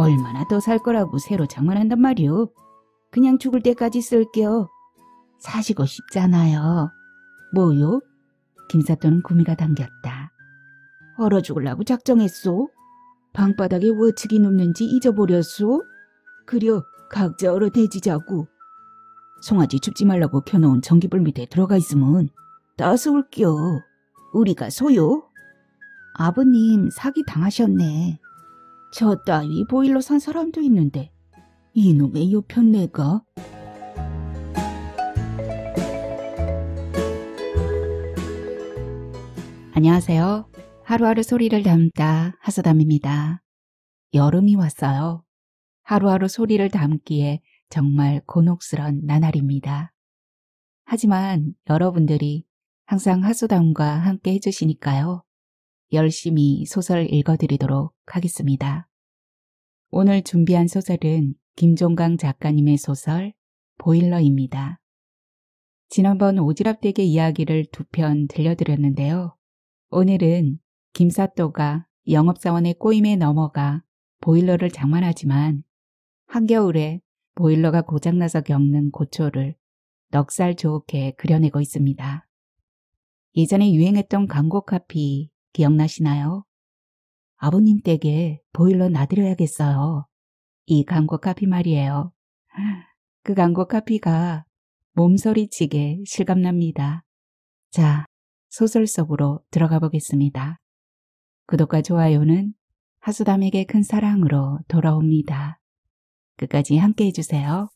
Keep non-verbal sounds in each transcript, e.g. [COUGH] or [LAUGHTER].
얼마나 더 살 거라고 새로 장만한단 말이오. 그냥 죽을 때까지 쓸게요. 사시고 싶잖아요. 뭐요? 김사또는 구미가 당겼다. 얼어 죽을라고 작정했소? 방바닥에 워치기 눕는지 잊어버렸소? 그려 각자 얼어 대지자고. 송아지 춥지 말라고 켜놓은 전기불 밑에 들어가 있으면 따스울게요. 우리가 소요? 아버님 사기 당하셨네. 저 따위 보일러 산 사람도 있는데 이놈의 요편 내가? 안녕하세요. 하루하루 소리를 담다 하서담입니다. 여름이 왔어요. 하루하루 소리를 담기에 정말 곤혹스런 나날입니다. 하지만 여러분들이 항상 하소담과 함께 해주시니까요. 열심히 소설 읽어드리도록 하겠습니다. 오늘 준비한 소설은 김종강 작가님의 소설 보일러입니다. 지난번 오지랖되게 이야기를 두 편 들려드렸는데요. 오늘은 김사또가 영업사원의 꼬임에 넘어가 보일러를 장만하지만 한겨울에 보일러가 고장나서 겪는 고초를 넉살 좋게 그려내고 있습니다. 예전에 유행했던 광고 카피 기억나시나요? 아버님 댁에 보일러 놔드려야겠어요. 이 광고 카피 말이에요. [LAUGHS] 그 광고 카피가 몸서리치게 실감납니다. 자, 소설 속으로 들어가 보겠습니다. 구독과 좋아요는 하수담에게 큰 사랑으로 돌아옵니다. 끝까지 함께 해주세요.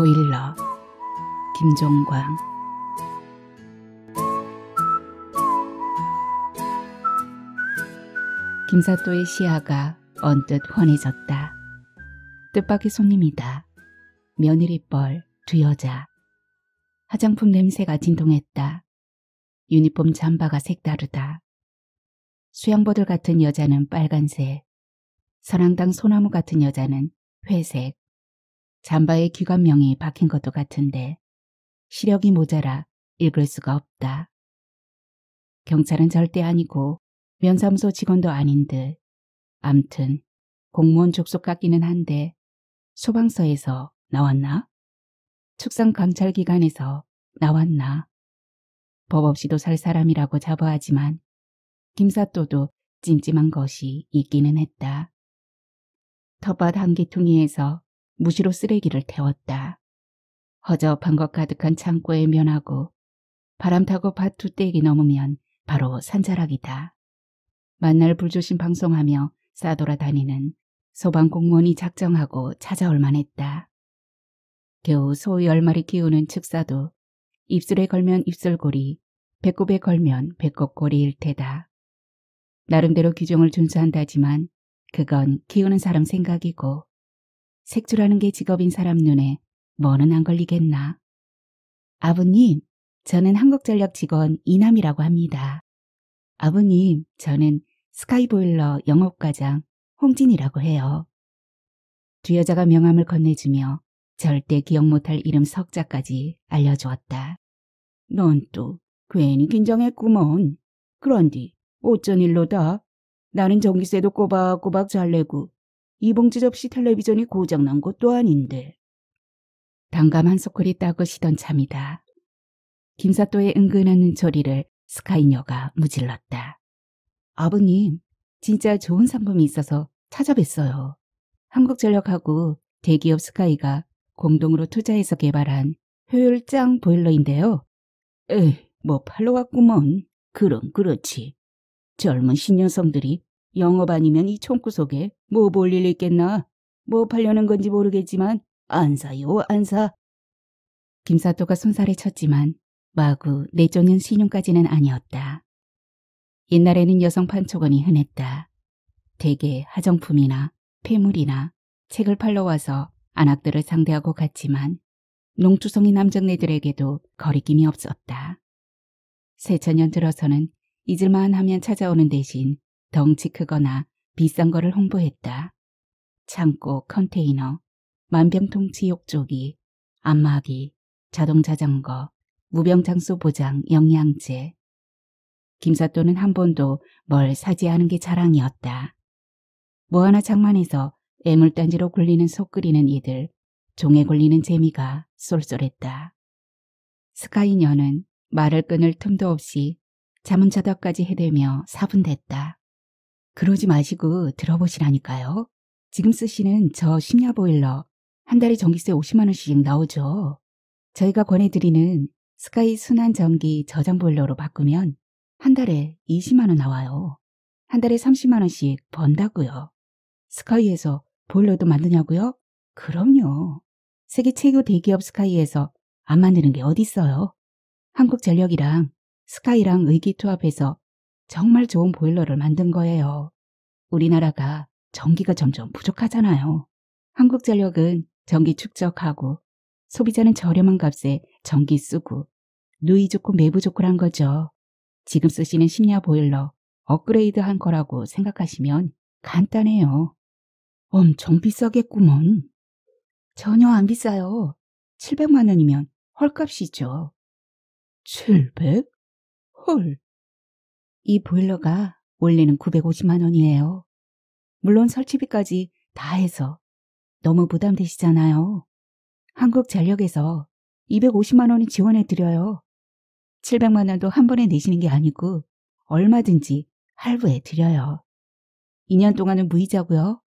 보일러 김종광 김사또의 시야가 언뜻 훤해졌다. 뜻밖의 손님이다. 며느리뻘 두 여자. 화장품 냄새가 진동했다. 유니폼 잠바가 색다르다. 수양버들 같은 여자는 빨간색, 선랑당 소나무 같은 여자는 회색, 잠바의 귀관명이 박힌 것도 같은데 시력이 모자라 읽을 수가 없다. 경찰은 절대 아니고 면사무소 직원도 아닌 듯. 암튼 공무원 족속 같기는 한데 소방서에서 나왔나? 축산감찰기관에서 나왔나? 법 없이도 살 사람이라고 자부하지만 김사또도 찜찜한 것이 있기는 했다. 텃밭 한 개퉁이에서 무시로 쓰레기를 태웠다. 허접한 것 가득한 창고에 면하고 바람 타고 밭 두떼기 넘으면 바로 산자락이다. 만날 불조심 방송하며 싸돌아다니는 소방공무원이 작정하고 찾아올 만했다. 겨우 소위열 마리 키우는 측사도 입술에 걸면 입술고리, 배꼽에 걸면 배꼽고리일 테다. 나름대로 규정을 준수한다지만 그건 키우는 사람 생각이고 색조라는 게 직업인 사람 눈에 뭐는 안 걸리겠나. 아버님, 저는 한국전력 직원 이남이라고 합니다. 아버님, 저는 스카이보일러 영업과장 홍진이라고 해요. 두 여자가 명함을 건네주며 절대 기억 못할 이름 석자까지 알려주었다. 넌 또 괜히 긴장했구먼. 그런디 어쩐 일로다? 나는 전기세도 꼬박꼬박 잘 내고 이봉지 접시 텔레비전이 고장난 것도 아닌데. 단감 한 소클이 따고 시던 참이다. 김사또의 은근한 저리를 스카이녀가 무질렀다. 아버님, 진짜 좋은 상품이 있어서 찾아뵀어요. 한국전력하고 대기업 스카이가 공동으로 투자해서 개발한 효율 짱 보일러인데요. 에이, 뭐팔로 왔구먼. 그럼 그렇지. 젊은 신년성들이 영업 아니면 이 총구석에 뭐 볼 일 있겠나? 뭐 팔려는 건지 모르겠지만 안 사요 안 사. 김사토가 손살에 쳤지만 마구 내쫓는 신용까지는 아니었다. 옛날에는 여성 판촉원이 흔했다. 대개 화장품이나 폐물이나 책을 팔러 와서 안악들을 상대하고 갔지만 농투성이 남정네들에게도 거리낌이 없었다. 새천년 들어서는 잊을만 하면 찾아오는 대신 덩치 크거나 비싼 거를 홍보했다. 창고, 컨테이너, 만병통치 욕조기, 안마기, 자동자전거, 무병장수 보장, 영양제. 김사또는 한 번도 뭘 사지 않은 게 자랑이었다. 무 뭐 하나 장만에서 애물단지로 굴리는 속 끓이는 이들, 종에 굴리는 재미가 쏠쏠했다. 스카이녀는 말을 끊을 틈도 없이 자문 자다까지 해대며 사분댔다. 그러지 마시고 들어보시라니까요. 지금 쓰시는 저 심야보일러 한 달에 전기세 50만원씩 나오죠. 저희가 권해드리는 스카이 순환전기 저장보일러로 바꾸면 한 달에 20만원 나와요. 한 달에 30만원씩 번다고요. 스카이에서 보일러도 만드냐고요? 그럼요. 세계 최고 대기업 스카이에서 안 만드는 게 어딨어요. 한국전력이랑 스카이랑 의기투합해서 정말 좋은 보일러를 만든 거예요. 우리나라가 전기가 점점 부족하잖아요. 한국전력은 전기 축적하고 소비자는 저렴한 값에 전기 쓰고 누이 좋고 매부 좋고란 거죠. 지금 쓰시는 심야 보일러 업그레이드한 거라고 생각하시면 간단해요. 엄청 비싸겠구먼. 전혀 안 비싸요. 700만 원이면 헐값이죠. 700? 헐, 이 보일러가 원래는 950만 원이에요. 물론 설치비까지 다 해서 너무 부담되시잖아요. 한국전력에서 250만 원을 지원해드려요. 700만 원도 한 번에 내시는 게 아니고 얼마든지 할부해드려요. 2년 동안은 무이자고요.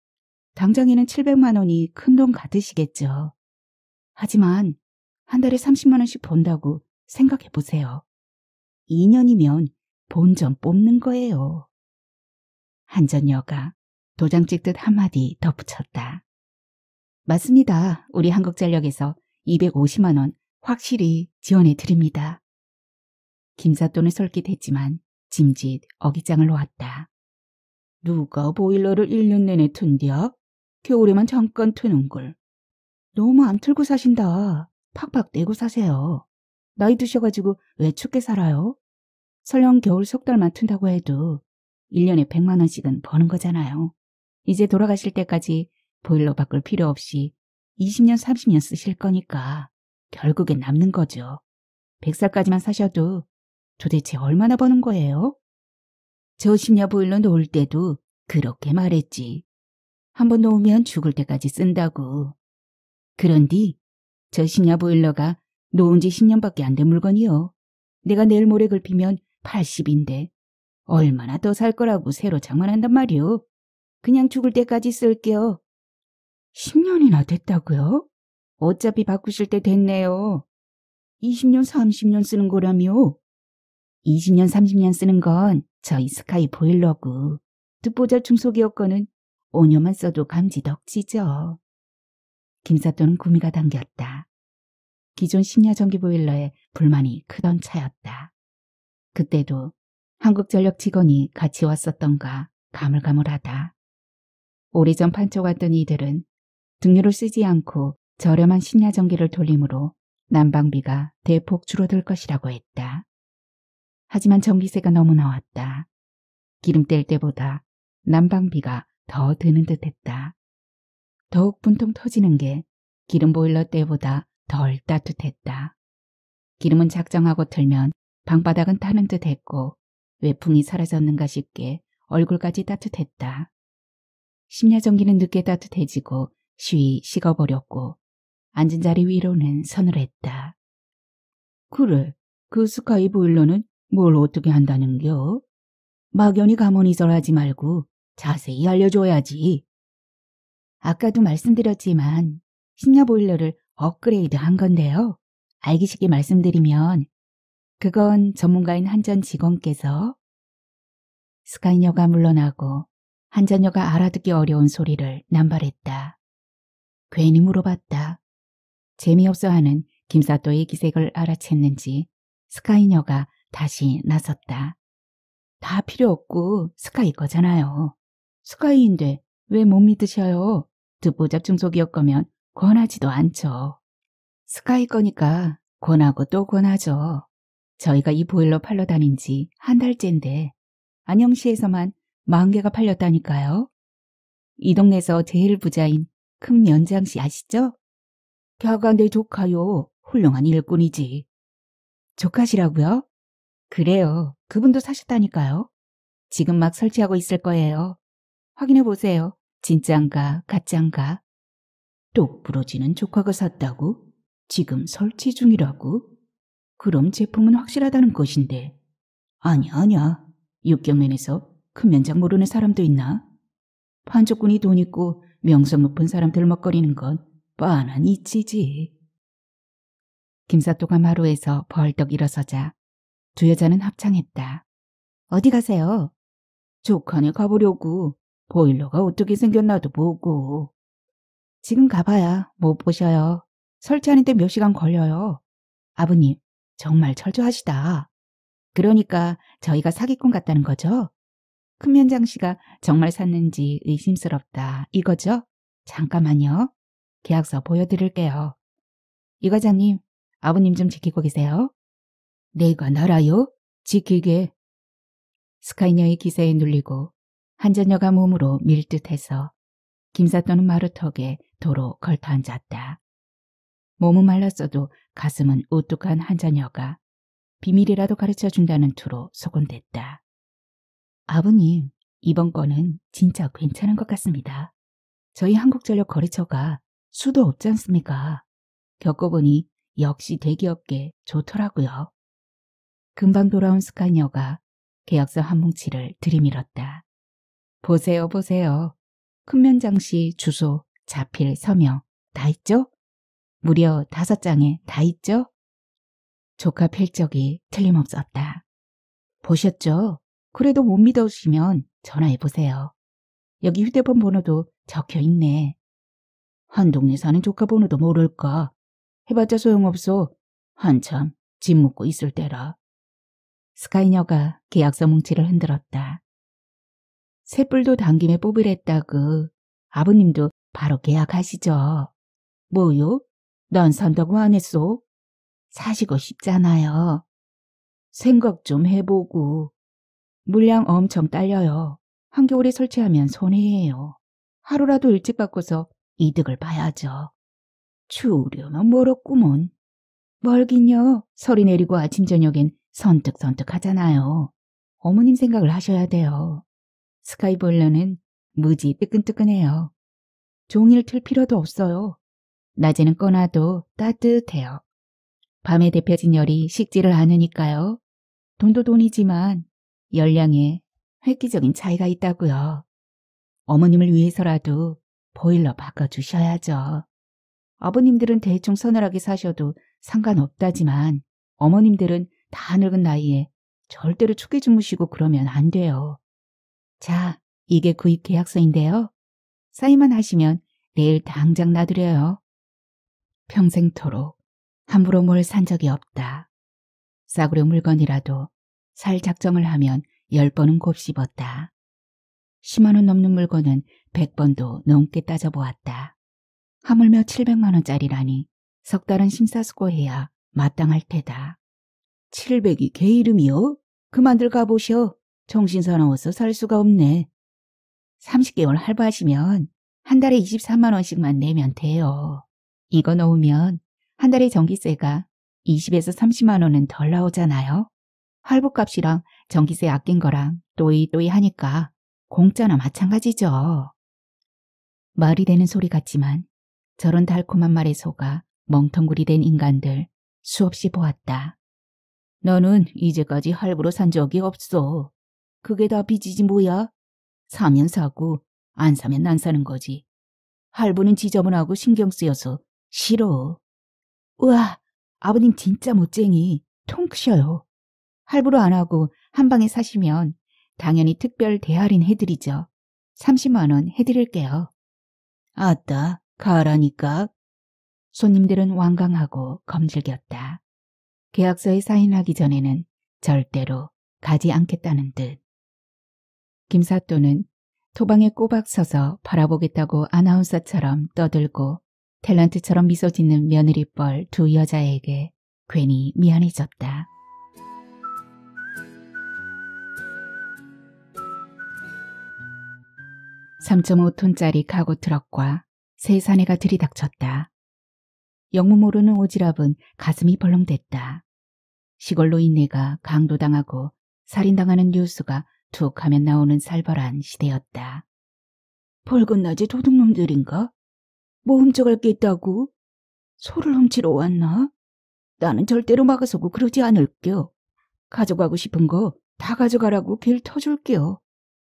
당장에는 700만 원이 큰돈 같으시겠죠. 하지만 한 달에 30만 원씩 번다고 생각해보세요. 2년이면 본점 뽑는 거예요. 한전여가 도장 찍듯 한마디 덧붙였다. 맞습니다. 우리 한국전력에서 250만 원 확실히 지원해 드립니다. 김사돈을 솔깃했지만 짐짓 어깃장을 놓았다. 누가 보일러를 1년 내내 튼디야? 겨울에만 잠깐 트는걸. 너무 안 틀고 사신다. 팍팍 떼고 사세요. 나이 드셔가지고 왜 춥게 살아요? 설령 겨울 속달 맡은다고 해도 1년에 100만 원씩은 버는 거잖아요. 이제 돌아가실 때까지 보일러 바꿀 필요 없이 20년, 30년 쓰실 거니까 결국에 남는 거죠. 100살까지만 사셔도 도대체 얼마나 버는 거예요? 저 심야 보일러 놓을 때도 그렇게 말했지. 한번 놓으면 죽을 때까지 쓴다고. 그런데저 심야 보일러가 놓은 지 10년밖에 안 된 물건이요. 내가 내일 모레 긁히면 80인데 얼마나 더 살 거라고 새로 장만한단 말이오. 그냥 죽을 때까지 쓸게요. 10년이나 됐다고요? 어차피 바꾸실 때 됐네요. 20년, 30년 쓰는 거라며? 20년, 30년 쓰는 건 저희 스카이 보일러고 듣보자 중소기업 거는 5년만 써도 감지덕지죠. 김사또는 구미가 당겼다. 기존 심야 전기 보일러에 불만이 크던 차였다. 그때도 한국전력 직원이 같이 왔었던가 가물가물하다. 오래전 판초 왔던 이들은 등유를 쓰지 않고 저렴한 신야전기를 돌림으로 난방비가 대폭 줄어들 것이라고 했다. 하지만 전기세가 너무 나왔다. 기름 뗄 때보다 난방비가 더 드는 듯했다. 더욱 분통 터지는 게 기름 보일러 때보다 덜 따뜻했다. 기름은 작정하고 틀면 방바닥은 타는 듯 했고 외풍이 사라졌는가 싶게 얼굴까지 따뜻했다. 심야전기는 늦게 따뜻해지고 쉬이 식어버렸고 앉은 자리 위로는 서늘했다. 그래, 그 스카이 보일러는 뭘 어떻게 한다는겨? 막연히 가문이절하지 말고 자세히 알려줘야지. 아까도 말씀드렸지만 심야 보일러를 업그레이드 한 건데요. 알기쉽게 말씀드리면 그건 전문가인 한전 직원께서 스카이녀가 물러나고 한전녀가 알아듣기 어려운 소리를 남발했다. 괜히 물어봤다. 재미없어 하는 김사또의 기색을 알아챘는지 스카이녀가 다시 나섰다. 다 필요 없고 스카이 거잖아요. 스카이인데 왜 못 믿으셔요? 듣보잡 중속이었 거면 권하지도 않죠. 스카이 거니까 권하고 또 권하죠. 저희가 이 보일러 팔러 다닌 지 한 달째인데 안영시에서만 40개가 팔렸다니까요. 이 동네에서 제일 부자인 큰 연장씨 아시죠? 걔가 내 조카요. 훌륭한 일꾼이지. 조카시라고요? 그래요. 그분도 사셨다니까요. 지금 막 설치하고 있을 거예요. 확인해 보세요. 진짠가 가짠가. 똑부러지는 조카가 샀다고? 지금 설치 중이라고? 그럼 제품은 확실하다는 것인데. 아니야, 아니야. 육경면에서 큰 면장 모르는 사람도 있나? 판조꾼이 돈 있고 명성 높은 사람들 먹거리는 건 뻔한 이치지. 김사또가 마루에서 벌떡 일어서자 두 여자는 합창했다. 어디 가세요? 조카네 가보려고 보일러가 어떻게 생겼나도 보고. 지금 가봐야 못 보셔요. 설치하는데 몇 시간 걸려요. 아버님, 정말 철저하시다. 그러니까 저희가 사기꾼 같다는 거죠? 큰면장 씨가 정말 샀는지 의심스럽다. 이거죠? 잠깐만요. 계약서 보여드릴게요. 이 과장님, 아버님 좀 지키고 계세요. 내가 네, 나라요? 지키게. 스카이녀의 기세에 눌리고 한전녀가 몸으로 밀듯해서 김사또는 마루턱에 도로 걸터앉았다. 몸은 말랐어도 가슴은 우뚝한 한 자녀가 비밀이라도 가르쳐준다는 투로 소곤댔다. 아버님, 이번 건은 진짜 괜찮은 것 같습니다. 저희 한국전력 거래처가 수도 없지 않습니까? 겪어보니 역시 대기업계 좋더라고요. 금방 돌아온 스카니어가 계약서 한 뭉치를 들이밀었다. 보세요, 보세요. 큰 면장시 주소, 자필, 서명 다 있죠? 무려 다섯 장에 다 있죠? 조카 필적이 틀림없었다. 보셨죠? 그래도 못 믿어주시면 전화해보세요. 여기 휴대폰 번호도 적혀있네. 한 동네 사는 조카 번호도 모를까. 해봤자 소용없어. 한참 집 묻고 있을 때라. 스카이녀가 계약서 뭉치를 흔들었다. 새뿔도 당김에 뽑으랬다그 아버님도 바로 계약하시죠. 뭐요? 넌 산다고 안했소 사시고 싶잖아요. 생각 좀 해보고. 물량 엄청 딸려요. 한겨울에 설치하면 손해예요. 하루라도 일찍 바꿔서 이득을 봐야죠. 추우려면 멀었구먼. 멀긴요. 서리 내리고 아침 저녁엔 선뜩선뜩 하잖아요. 어머님 생각을 하셔야 돼요. 스카이볼러는 무지 뜨끈뜨끈해요. 종일 틀 필요도 없어요. 낮에는 꺼놔도 따뜻해요. 밤에 데펴진 열이 식지를 않으니까요. 돈도 돈이지만 열량에 획기적인 차이가 있다고요. 어머님을 위해서라도 보일러 바꿔주셔야죠. 아버님들은 대충 서늘하게 사셔도 상관없다지만 어머님들은 다 늙은 나이에 절대로 축게 주무시고 그러면 안 돼요. 자, 이게 구입 계약서인데요. 사인만 하시면 내일 당장 놔드려요. 평생토록 함부로 뭘 산 적이 없다. 싸구려 물건이라도 살 작정을 하면 10번은 곱씹었다. 10만원 넘는 물건은 100번도 넘게 따져보았다. 하물며 700만원짜리라니 석 달은 심사숙고해야 마땅할 테다. 700이 개 이름이요? 그만들 가보셔. 정신사나워서 살 수가 없네. 30개월 할부하시면 한 달에 23만원씩만 내면 돼요. 이거 넣으면 한 달에 전기세가 20에서 30만 원은 덜 나오잖아요. 할부값이랑 전기세 아낀 거랑 또이또이 하니까 공짜나 마찬가지죠. 말이 되는 소리 같지만 저런 달콤한 말에 속아 멍텅구리 된 인간들 수없이 보았다. 너는 이제까지 할부로 산 적이 없어. 그게 다 빚이지 뭐야? 사면 사고 안 사면 안 사는 거지. 할부는 지저분하고 신경 쓰여서 싫어. 우와, 아버님 진짜 못쟁이. 통크셔요. 할부로 안 하고 한 방에 사시면 당연히 특별 대할인 해드리죠. 30만원 해드릴게요. 아따, 가라니까. 손님들은 완강하고 검질겼다. 계약서에 사인하기 전에는 절대로 가지 않겠다는 듯. 김사또는 토방에 꼬박 서서 바라보겠다고 아나운서처럼 떠들고 탤런트처럼 미소 짓는 며느리뻘 두 여자에게 괜히 미안해졌다. (3.5 톤짜리) 가구 트럭과 세 사내가 들이닥쳤다. 영무 모르는 오지랖은 가슴이 벌렁댔다. 시골로 인내가 강도당하고 살인당하는 뉴스가 툭 하면 나오는 살벌한 시대였다. 벌금 낮에 도둑놈들인가? 뭐 훔쳐갈 게 있다고? 소를 훔치러 왔나? 나는 절대로 막아서고 그러지 않을게요. 가져가고 싶은 거 다 가져가라고 빌 터줄게요.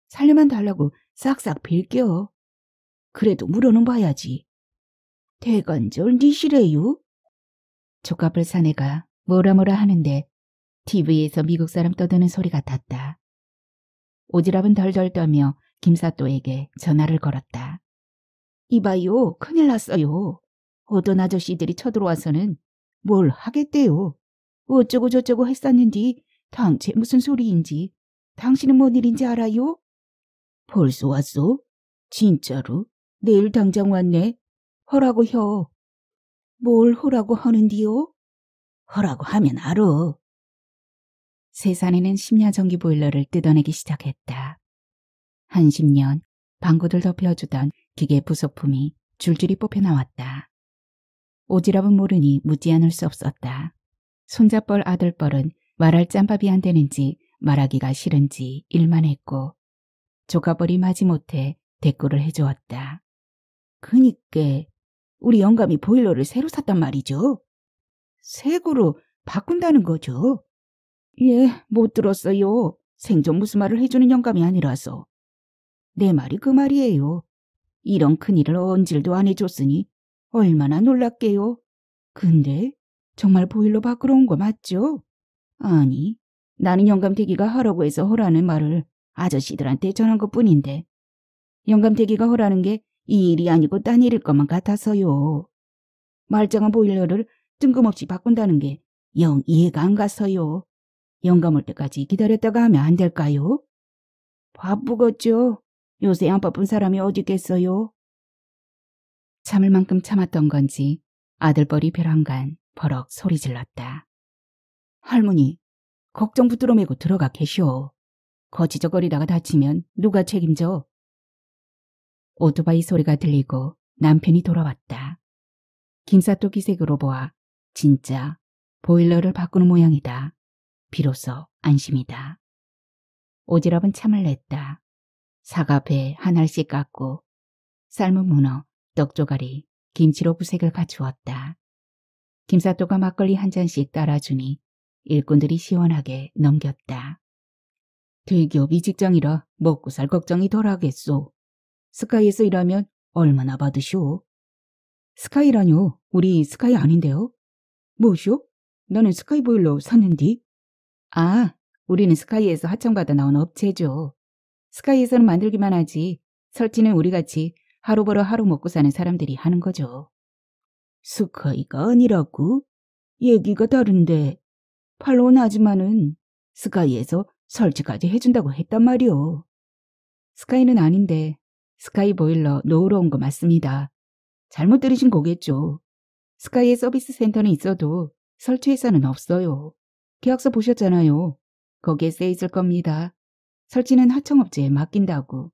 살려만 달라고 싹싹 빌게요. 그래도 물어는 봐야지. 대관절 니시래요? 조카벌 사내가 뭐라 뭐라 하는데 TV에서 미국 사람 떠드는 소리 같았다. 오지랖은 덜덜 떠며 김사또에게 전화를 걸었다. 이봐요. 큰일 났어요. 어떤 아저씨들이 쳐들어와서는 뭘 하겠대요. 어쩌고 저쩌고 했었는디 당최 무슨 소리인지 당신은 뭔 일인지 알아요? 벌써 왔어? 진짜로? 내일 당장 왔네. 허라고 혀. 뭘 허라고 하는디요? 허라고 하면 알어. 세산에는 심야 전기 보일러를 뜯어내기 시작했다. 한 10년 방구들 덮여주던 기계 부속품이 줄줄이 뽑혀 나왔다. 오지랖은 모르니 묻지 않을 수 없었다. 손자뻘 아들뻘은 말할 짬밥이 안 되는지 말하기가 싫은지 일만 했고 조카뻘이 마지못해 대꾸를 해주었다. 그니께 우리 영감이 보일러를 새로 샀단 말이죠. 색으로 바꾼다는 거죠. 예, 못 들었어요. 생존 무슨 말을 해주는 영감이 아니라서. 내 말이 그 말이에요. 이런 큰일을 언질도 안 해줬으니 얼마나 놀랍게요. 근데 정말 보일러 밖으로 온거 맞죠? 아니, 나는 영감태기가 하라고 해서 허라는 말을 아저씨들한테 전한 것 뿐인데 영감태기가 허라는 게 이 일이 아니고 딴 일일 것만 같아서요. 말짱한 보일러를 뜬금없이 바꾼다는 게 영 이해가 안 가서요. 영감 올 때까지 기다렸다가 하면 안 될까요? 바쁘겠죠. 요새 양 바쁜 사람이 어디겠어요? 참을 만큼 참았던 건지 아들뻘이 벼랑간 버럭 소리 질렀다. 할머니, 걱정 붙들어 메고 들어가 계시오. 거지적거리다가 다치면 누가 책임져? 오토바이 소리가 들리고 남편이 돌아왔다. 김사또 기색으로 보아 진짜 보일러를 바꾸는 모양이다. 비로소 안심이다. 오지랖은 참을 냈다. 사과배 한 알씩 깎고 삶은 문어, 떡조가리, 김치로 부색을 갖추었다. 김사또가 막걸리 한 잔씩 따라주니 일꾼들이 시원하게 넘겼다. 대기업이 직장이라 먹고 살 걱정이 덜하겠소. 스카이에서 일하면 얼마나 받으쇼? 스카이라뇨? 우리 스카이 아닌데요? 뭐쇼? 나는 스카이보일러 샀는디? 아, 우리는 스카이에서 하청받아 나온 업체죠. 스카이에서는 만들기만 하지 설치는 우리같이 하루 벌어 하루 먹고 사는 사람들이 하는 거죠. 스카이가 아니라고? 얘기가 다른데 팔로운 아줌마는 스카이에서 설치까지 해준다고 했단 말이오. 스카이는 아닌데 스카이 보일러 놓으러 온 거 맞습니다. 잘못 들으신 거겠죠. 스카이의 서비스 센터는 있어도 설치회사는 없어요. 계약서 보셨잖아요. 거기에 써 있을 겁니다. 설치는 하청업체에 맡긴다고.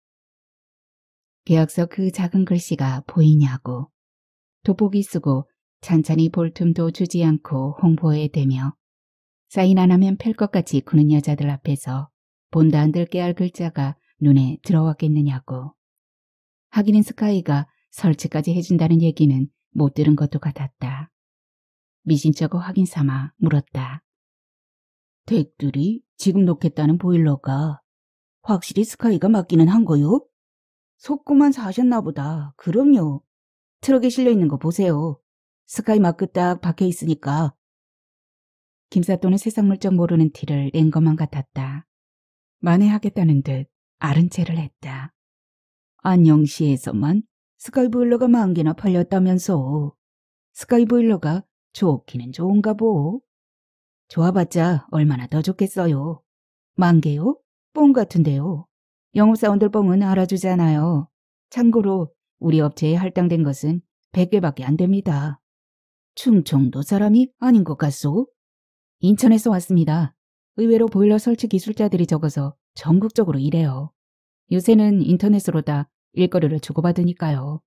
계약서 그 작은 글씨가 보이냐고. 돋보기 쓰고 찬찬히 볼 틈도 주지 않고 홍보에 대며 사인 안 하면 팰것 같이 구는 여자들 앞에서 본다 안들 게할 글자가 눈에 들어왔겠느냐고. 하기는 스카이가 설치까지 해준다는 얘기는 못 들은 것도 같았다. 미신쩍어 확인 삼아 물었다. 댁들이 지금 놓겠다는 보일러가 확실히 스카이가 맞기는 한 거요? 속구만 사셨나 보다. 그럼요. 트럭에 실려있는 거 보세요. 스카이 마크 딱 박혀 있으니까. 김사또는 세상 물정 모르는 티를 낸 것만 같았다. 만회하겠다는 듯 아른 채를 했다. 안영시에서만 스카이보일러가 만 개나 팔렸다면서. 스카이보일러가 좋기는 좋은가 보. 좋아봤자 얼마나 더 좋겠어요. 만 개요? 셀 같은데요. 영업사원들뽕은 알아주잖아요. 참고로 우리 업체에 할당된 것은 100개밖에 안 됩니다. 충청도 사람이 아닌 것 같소? 인천에서 왔습니다. 의외로 보일러 설치 기술자들이 적어서 전국적으로 일해요. 요새는 인터넷으로 다 일거리를 주고받으니까요.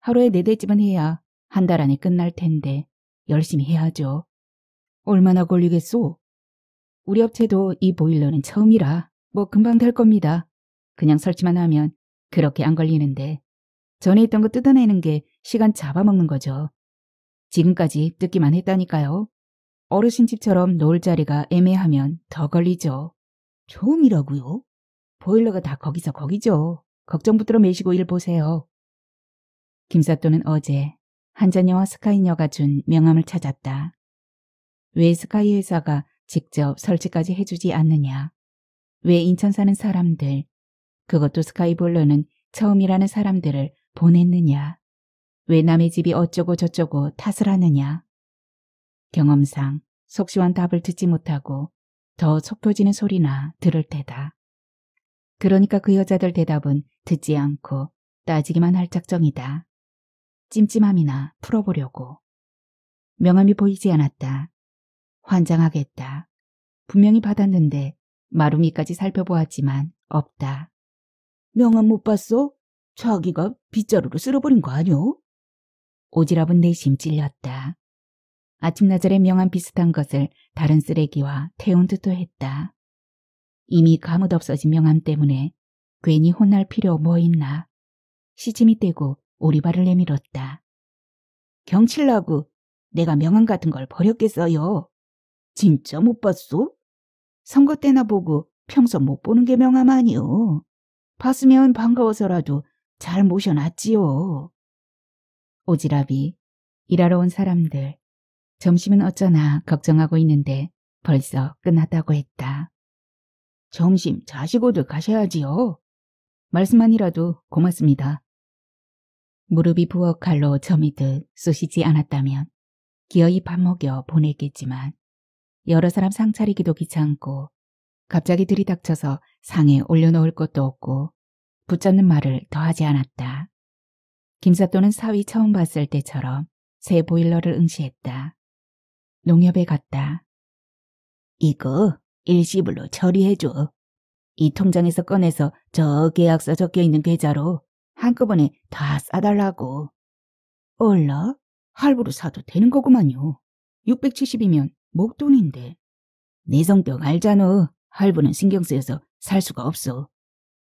하루에 네 대쯤은 해야 한 달 안에 끝날 텐데 열심히 해야죠. 얼마나 걸리겠소? 우리 업체도 이 보일러는 처음이라 뭐 금방 될 겁니다. 그냥 설치만 하면 그렇게 안 걸리는데 전에 있던 거 뜯어내는 게 시간 잡아먹는 거죠. 지금까지 뜯기만 했다니까요. 어르신 집처럼 놓을 자리가 애매하면 더 걸리죠. 처음이라고요? 보일러가 다 거기서 거기죠. 걱정 부터어 매시고 일 보세요. 김사또는 어제 한자녀와 스카이녀가 준 명함을 찾았다. 왜 스카이 회사가 직접 설치까지 해주지 않느냐. 왜 인천 사는 사람들, 그것도 스카이볼러는 처음이라는 사람들을 보냈느냐, 왜 남의 집이 어쩌고 저쩌고 탓을 하느냐. 경험상 속시원 답을 듣지 못하고 더 속표지는 소리나 들을 때다. 그러니까 그 여자들 대답은 듣지 않고 따지기만 할 작정이다. 찜찜함이나 풀어보려고. 명함이 보이지 않았다. 환장하겠다. 분명히 받았는데 마루미까지 살펴보았지만 없다. 명함 못 봤어? 자기가 빗자루로 쓸어버린 거 아뇨? 오지랖은 내심 찔렸다. 아침나절에 명함 비슷한 것을 다른 쓰레기와 태운 듯도 했다. 이미 가뭇 없어진 명함 때문에 괜히 혼날 필요 뭐 있나. 시짐이 떼고 오리발을 내밀었다. 경칠라고 내가 명함 같은 걸 버렸겠어요. 진짜 못 봤소? 선거 때나 보고 평소 못 보는 게 명함 아니오. 봤으면 반가워서라도 잘 모셔놨지요. 오지랖이 일하러 온 사람들 점심은 어쩌나 걱정하고 있는데 벌써 끝났다고 했다. 점심 자시고들 가셔야지요. 말씀만이라도 고맙습니다. 무릎이 부엌 칼로 점이듯 쑤시지 않았다면 기어이 밥 먹여 보냈겠지만 여러 사람 상 차리기도 귀찮고 갑자기 들이닥쳐서 상에 올려놓을 것도 없고 붙잡는 말을 더하지 않았다. 김사또는 사위 처음 봤을 때처럼 새 보일러를 응시했다. 농협에 갔다. 이거 일시불로 처리해줘. 이 통장에서 꺼내서 저 계약서 적혀있는 계좌로 한꺼번에 다 싸달라고. 얼라? 할부로 사도 되는 거구만요. 670이면 목돈인데. 내 네 성격 알잖아. 할부는 신경 쓰여서 살 수가 없어.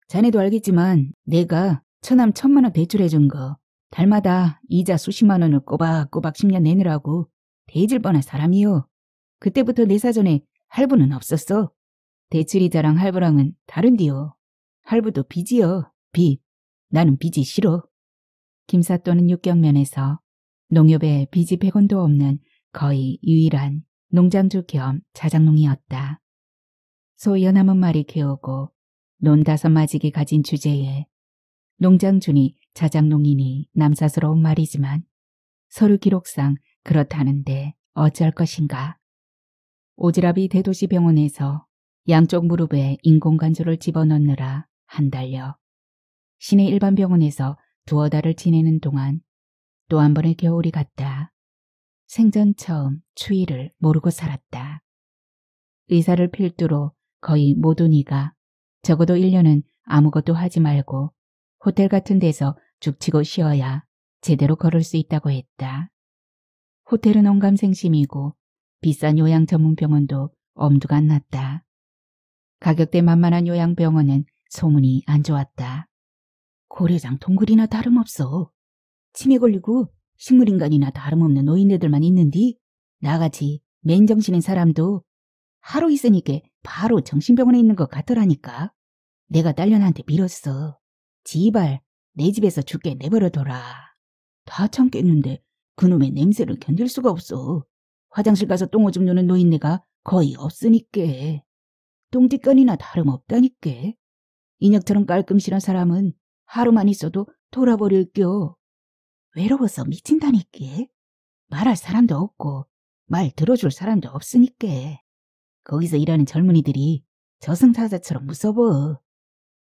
자네도 알겠지만 내가 처남 천만 원 대출해준 거 달마다 이자 수십만 원을 꼬박꼬박 십 년 내느라고 대질 뻔한 사람이요. 그때부터 내 사전에 할부는 없었어. 대출이자랑 할부랑은 다른디요. 할부도 빚이요. 빚. 나는 빚이 싫어. 김사또는 육경면에서 농협에 빚이 100원도 없는 거의 유일한 농장주 겸 자작농이었다. 소연남은 말이 개우고논 다섯 마지기 가진 주제에 농장주니 자작농이니 남사스러운 말이지만 서류 기록상 그렇다는데 어쩔 것인가. 오지랖이 대도시 병원에서 양쪽 무릎에 인공관절을 집어넣느라 한 달여. 시내 일반 병원에서 두어 달을 지내는 동안 또 한 번의 겨울이 갔다. 생전 처음 추위를 모르고 살았다. 의사를 필두로 거의 모든 이가 적어도 1년은 아무것도 하지 말고 호텔 같은 데서 죽치고 쉬어야 제대로 걸을 수 있다고 했다. 호텔은 온감생심이고 비싼 요양 전문병원도 엄두가 안 났다. 가격대 만만한 요양병원은 소문이 안 좋았다. 고려장 동굴이나 다름없어. 치매 걸리고 식물인간이나 다름없는 노인네들만 있는디 나같이 맨정신인 사람도 하루 있으니까 바로 정신병원에 있는 것 같더라니까. 내가 딸년한테 밀었어. 지발 내 집에서 죽게 내버려둬라. 다 참겠는데 그놈의 냄새를 견딜 수가 없어. 화장실 가서 똥 오줌 누는 노인네가 거의 없으니까 똥뒷간이나 다름없다니까 인혁처럼 깔끔실한 사람은 하루만 있어도 돌아버릴겨. 외로워서 미친다니께 말할 사람도 없고 말 들어줄 사람도 없으니께 거기서 일하는 젊은이들이 저승사자처럼 무서워.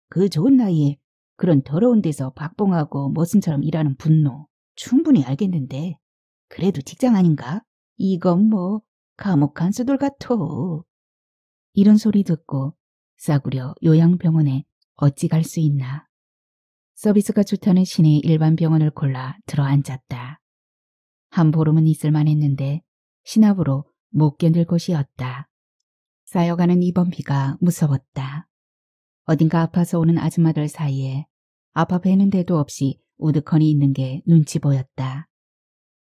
그 좋은 나이에 그런 더러운 데서 박봉하고 머슴처럼 일하는 분노 충분히 알겠는데 그래도 직장 아닌가? 이건 뭐 감옥한 수돌 같어. 이런 소리 듣고 싸구려 요양병원에 어찌 갈 수 있나. 서비스가 좋다는 신이 일반 병원을 골라 들어앉았다. 한 보름은 있을만 했는데 신압으로 못 견딜 곳이었다. 쌓여가는 입원비가 무서웠다. 어딘가 아파서 오는 아줌마들 사이에 아파 배는 데도 없이 우드컨이 있는 게 눈치 보였다.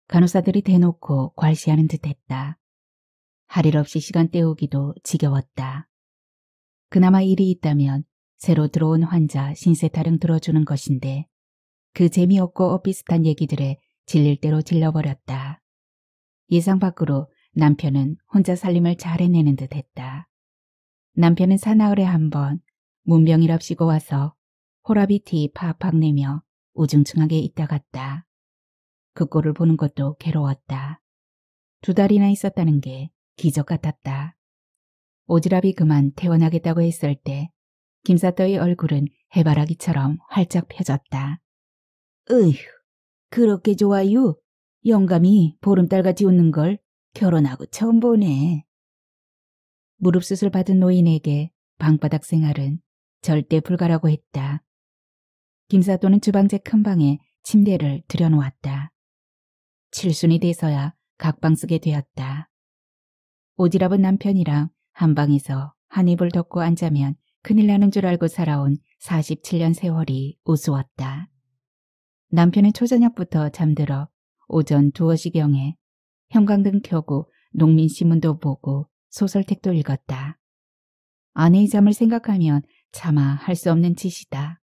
간호사들이 대놓고 괄시하는 듯했다. 할 일 없이 시간 때우기도 지겨웠다. 그나마 일이 있다면 새로 들어온 환자 신세 타령 들어주는 것인데 그 재미없고 엇비슷한 얘기들에 질릴 대로 질러버렸다. 예상 밖으로 남편은 혼자 살림을 잘 해내는 듯 했다. 남편은 사나흘에 한 번 문병이랍시고 와서 호라비티 팍팍 내며 우중충하게 있다 갔다. 그 꼴을 보는 것도 괴로웠다. 두 달이나 있었다는 게 기적 같았다. 오지랖이 그만 퇴원하겠다고 했을 때 김사또의 얼굴은 해바라기처럼 활짝 펴졌다. 으휴, 그렇게 좋아요. 영감이 보름달같이 웃는 걸 결혼하고 처음 보네. 무릎 수술 받은 노인에게 방바닥 생활은 절대 불가라고 했다. 김사또는 주방제 큰 방에 침대를 들여놓았다. 칠순이 돼서야 각방 쓰게 되었다. 오지랖은 남편이랑 한 방에서 한 입을 덮고 앉자면 큰일 나는 줄 알고 살아온 47년 세월이 우스웠다. 남편은 초저녁부터 잠들어 오전 두어시경에 형광등 켜고 농민신문도 보고 소설책도 읽었다. 아내의 잠을 생각하면 차마 할 수 없는 짓이다.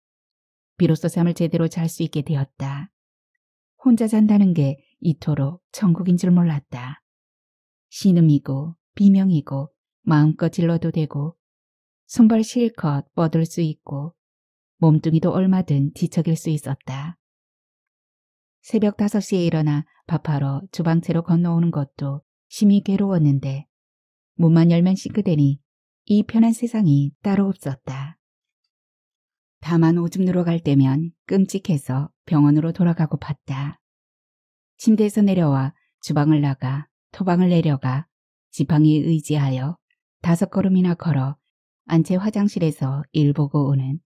비로소 잠을 제대로 잘 수 있게 되었다. 혼자 잔다는 게 이토록 천국인 줄 몰랐다. 신음이고 비명이고 마음껏 질러도 되고 손발 실컷 뻗을 수 있고 몸뚱이도 얼마든 뒤척일 수 있었다. 새벽 5시에 일어나 밥하러 주방채로 건너오는 것도 심히 괴로웠는데 문만 열면 싱크대니 이 편한 세상이 따로 없었다. 다만 오줌 누러 갈 때면 끔찍해서 병원으로 돌아가고 봤다. 침대에서 내려와 주방을 나가 토방을 내려가 지팡이에 의지하여 다섯 걸음이나 걸어 안채 화장실에서 일 보고 오는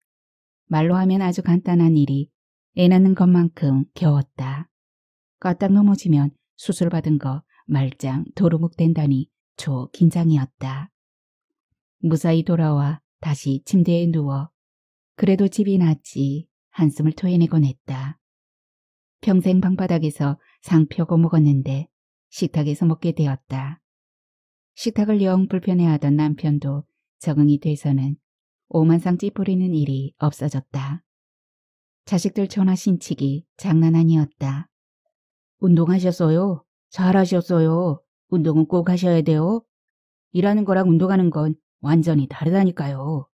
말로 하면 아주 간단한 일이 애 낳는 것만큼 겨웠다. 껐딱 넘어지면 수술받은 거 말짱 도루묵 된다니 초 긴장이었다. 무사히 돌아와 다시 침대에 누워 그래도 집이 낫지 한숨을 토해내곤 했다. 평생 방바닥에서 상 펴고 먹었는데 식탁에서 먹게 되었다. 식탁을 영 불편해하던 남편도 적응이 돼서는 오만상 찌푸리는 일이 없어졌다. 자식들 전화 신치기 장난 아니었다. 운동하셨어요? 잘하셨어요? 운동은 꼭 하셔야 돼요? 일하는 거랑 운동하는 건 완전히 다르다니까요.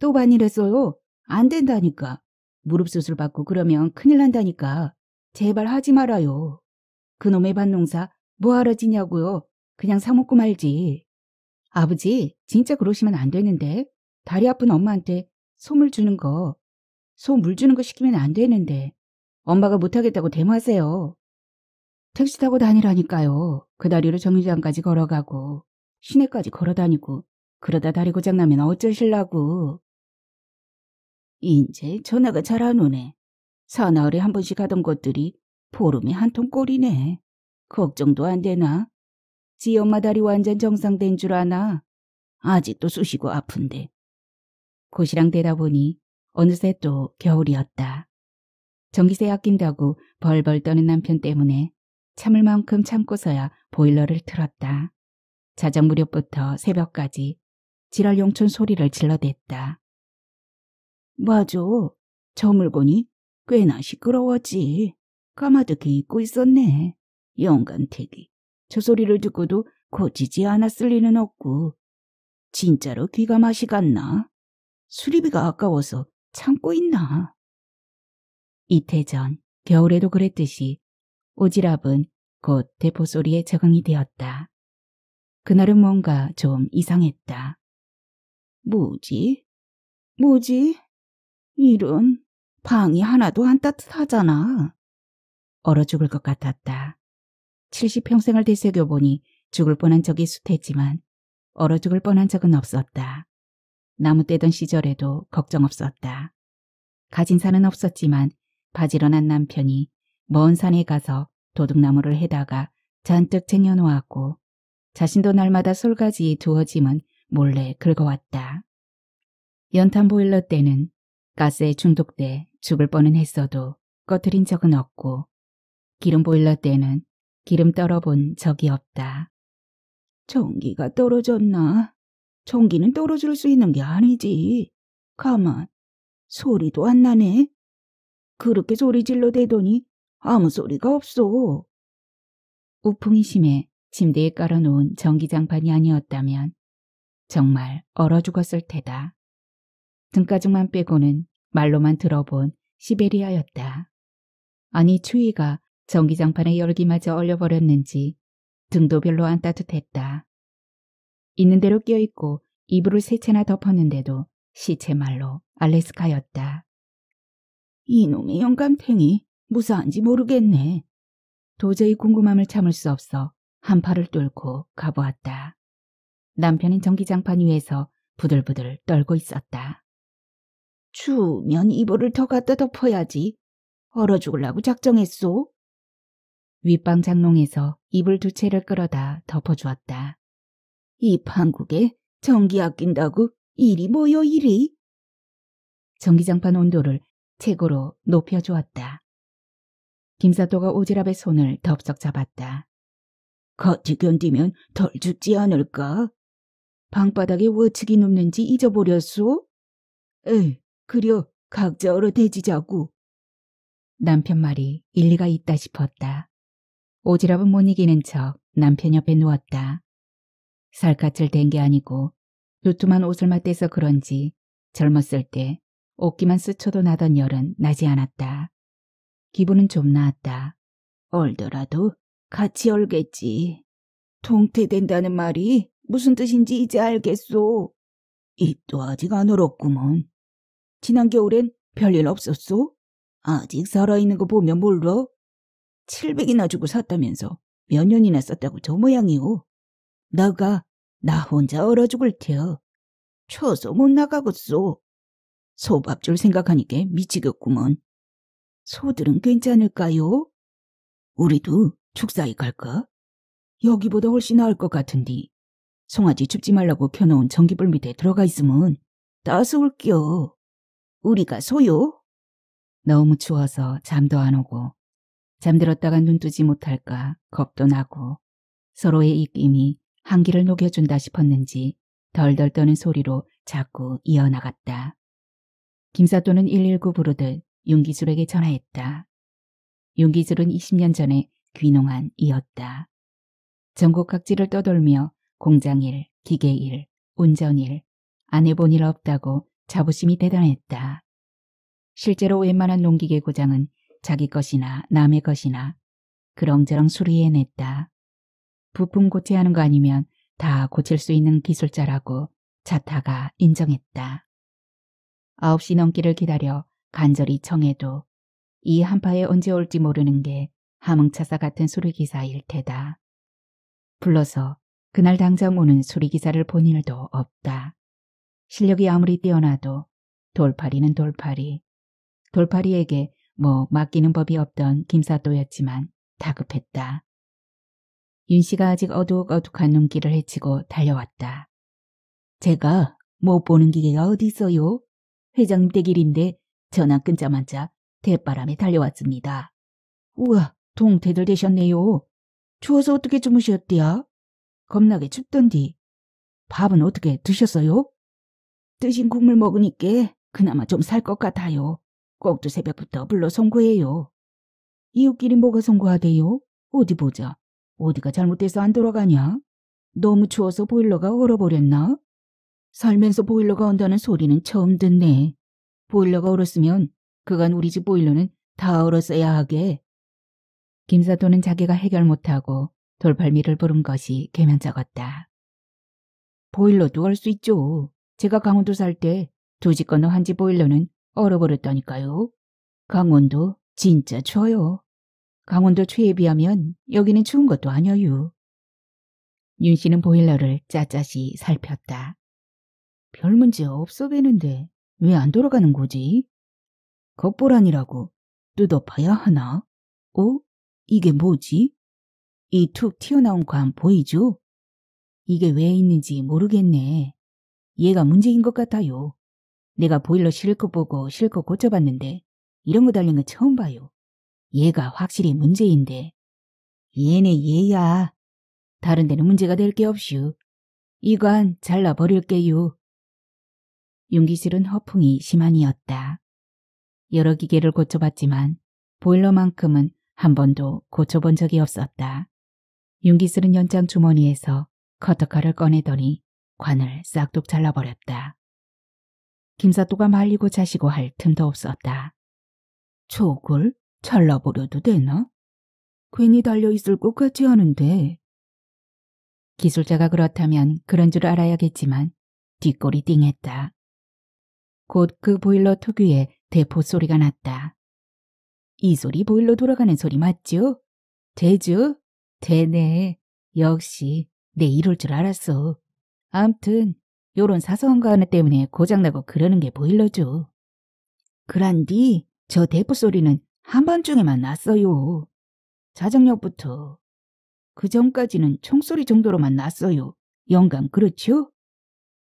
또 반일했어요? 안 된다니까. 무릎 수술 받고 그러면 큰일 난다니까. 제발 하지 말아요. 그놈의 반농사 뭐하러 지냐고요. 그냥 사먹고 말지. 아버지, 진짜 그러시면 안 되는데. 다리 아픈 엄마한테 솜을 주는 거, 솜 물 주는 거 시키면 안 되는데. 엄마가 못하겠다고 대모하세요. 택시 타고 다니라니까요. 그 다리로 정류장까지 걸어가고 시내까지 걸어다니고 그러다 다리 고장나면 어쩌실라고. 인제 전화가 잘 안 오네. 사나흘에 한 번씩 가던 것들이 보름에 한 통 꼴이네. 걱정도 안 되나? 지 엄마 다리 완전 정상된 줄 아나? 아직도 쑤시고 아픈데. 고시랑 대다 보니 어느새 또 겨울이었다. 전기세 아낀다고 벌벌 떠는 남편 때문에 참을 만큼 참고서야 보일러를 틀었다. 자정 무렵부터 새벽까지 지랄 용촌 소리를 질러댔다. 맞아. 저 물건이 꽤나 시끄러웠지. 까마득히 입고 있었네. 영감택이. 저 소리를 듣고도 고치지 않았을 리는 없고 진짜로 귀가 맛이 갔나? 수리비가 아까워서 참고 있나? 이태 전 겨울에도 그랬듯이 오지랖은 곧 대포 소리에 적응이 되었다. 그날은 뭔가 좀 이상했다. 뭐지? 뭐지? 이런 방이 하나도 안 따뜻하잖아. 얼어 죽을 것 같았다. 70평생을 되새겨보니 죽을 뻔한 적이 숱했지만 얼어 죽을 뻔한 적은 없었다. 나무 떼던 시절에도 걱정 없었다. 가진 산은 없었지만 바지런한 남편이 먼 산에 가서 도둑나무를 해다가 잔뜩 쟁여놓았고 자신도 날마다 솔가지에 두어짐은 몰래 긁어왔다. 연탄 보일러 때는 가스에 중독돼 죽을 뻔은 했어도 꺼뜨린 적은 없고 기름 보일러 때는 기름 떨어본 적이 없다. 전기가 떨어졌나? 전기는 떨어질 수 있는 게 아니지. 가만, 소리도 안 나네. 그렇게 소리 질러대더니 아무 소리가 없어. 우풍이 심해 침대에 깔아놓은 전기장판이 아니었다면 정말 얼어 죽었을 테다. 등가죽만 빼고는 말로만 들어본 시베리아였다. 아니 추위가 전기장판의 열기마저 얼려버렸는지 등도 별로 안 따뜻했다. 있는 대로 끼어있고 이불을 세 채나 덮었는데도 시체말로 알래스카였다. 이놈의 영감탱이 무사한지 모르겠네. 도저히 궁금함을 참을 수 없어 한 팔을 뚫고 가보았다. 남편은 전기장판 위에서 부들부들 떨고 있었다. 추우면 이불을 더 갖다 덮어야지. 얼어 죽으려고 작정했소? 윗방 장롱에서 이불 두 채를 끌어다 덮어주었다. 이 판국에 전기 아낀다고 이리 모여 이리. 전기장판 온도를 최고로 높여주었다. 김사또가 오지랖의 손을 덥석 잡았다. 거치 견디면 덜 죽지 않을까? 방바닥에 워치기 눕는지 잊어버렸소? 에이, 그려 각자 얼어 대지자고. 남편 말이 일리가 있다 싶었다. 오지랖은 못 이기는 척 남편 옆에 누웠다. 살갗을 댄 게 아니고 두툼한 옷을 맞대서 그런지 젊었을 때 옷기만 스쳐도 나던 열은 나지 않았다. 기분은 좀 나았다. 얼더라도 같이 얼겠지. 통태된다는 말이 무슨 뜻인지 이제 알겠소. 입도 아직 안 얼었구먼. 지난 겨울엔 별일 없었소? 아직 살아있는 거 보면 몰라? 700이나 주고 샀다면서 몇 년이나 썼다고 저 모양이오. 나가 나 혼자 얼어 죽을 테어. 쳐서 못 나가겠소. 소밥 줄 생각하니까 미치겠구먼. 소들은 괜찮을까요? 우리도 축사에 갈까? 여기보다 훨씬 나을 것 같은디. 송아지 춥지 말라고 켜놓은 전기불 밑에 들어가 있으면 따스울요 우리가 소요? 너무 추워서 잠도 안 오고 잠들었다가 눈뜨지 못할까 겁도 나고 서로의 입김이 한기를 녹여준다 싶었는지 덜덜 떠는 소리로 자꾸 이어나갔다. 김사또는 119 부르듯 윤기술에게 전화했다. 윤기술은 20년 전에 귀농한 이었다. 전국 각지를 떠돌며 공장일, 기계일, 운전일, 안 해본 일 없다고 자부심이 대단했다. 실제로 웬만한 농기계 고장은 자기 것이나 남의 것이나 그렁저렁 수리해냈다. 부품 고치하는 거 아니면 다 고칠 수 있는 기술자라고 자타가 인정했다. 9시 넘기를 기다려 간절히 청해도 이 한파에 언제 올지 모르는 게함흥차사 같은 수리기사일 테다. 불러서 그날 당장 오는 수리기사를 본 일도 없다. 실력이 아무리 뛰어나도 돌파리는돌파리 돌파리. 에게 뭐 맡기는 법이 없던 김사또였지만 다급했다. 윤 씨가 아직 어둑어둑한 눈길을 헤치고 달려왔다. 제가 못 뭐 보는 기계가 어디 있어요? 회장님 댁일인데 전화 끊자마자 대바람에 달려왔습니다. 우와, 동태들 되셨네요. 추워서 어떻게 주무셨디야? 겁나게 춥던디. 밥은 어떻게 드셨어요? 드신 국물 먹으니까 그나마 좀 살 것 같아요. 꼭두 새벽부터 불러 송구해요. 이웃끼리 뭐가 송구하대요? 어디 보자. 어디가 잘못돼서 안 돌아가냐? 너무 추워서 보일러가 얼어버렸나? 살면서 보일러가 온다는 소리는 처음 듣네. 보일러가 얼었으면 그간 우리 집 보일러는 다 얼었어야 하게. 김사토는 자기가 해결 못하고 돌팔미를 부른 것이 개면적었다. 보일러도 얼 수 있죠. 제가 강원도 살 때 두 집 건너 한 집 보일러는 얼어버렸다니까요. 강원도 진짜 추워요. 강원도 추위에 비하면 여기는 추운 것도 아니어요. 윤 씨는 보일러를 짜짜시 살폈다. 별 문제 없어 보이는데 왜 안 돌아가는 거지? 겉보란이라고 뜯어봐야 하나? 어? 이게 뭐지? 이 툭 튀어나온 관 보이죠? 이게 왜 있는지 모르겠네. 얘가 문제인 것 같아요. 내가 보일러 실컷 보고 실컷 고쳐봤는데 이런 거 달린 건 처음 봐요. 얘가 확실히 문제인데. 얘네 얘야. 다른 데는 문제가 될 게 없슈. 이건 잘라버릴게요. 윤기실은 허풍이 심한이었다. 여러 기계를 고쳐봤지만 보일러만큼은 한 번도 고쳐본 적이 없었다. 윤기슬은 연장 주머니에서 커터칼을 꺼내더니 관을 싹둑 잘라버렸다. 김사또가 말리고 자시고 할 틈도 없었다. 족을 잘라버려도 되나? 괜히 달려있을 것 같지 않은데. 기술자가 그렇다면 그런 줄 알아야겠지만 뒷골이 띵했다. 곧 그 보일러 특유의 대포 소리가 났다. 이 소리 보일러 돌아가는 소리 맞죠? 되죠? 되네. 역시 내 이럴 줄 알았어. 암튼 요런 사소한거 하나 때문에 고장나고 그러는 게 보일러죠. 그란디 저 대포 소리는 한밤중에만 났어요. 자정역부터그 전까지는 총소리 정도로만 났어요. 영감 그렇죠?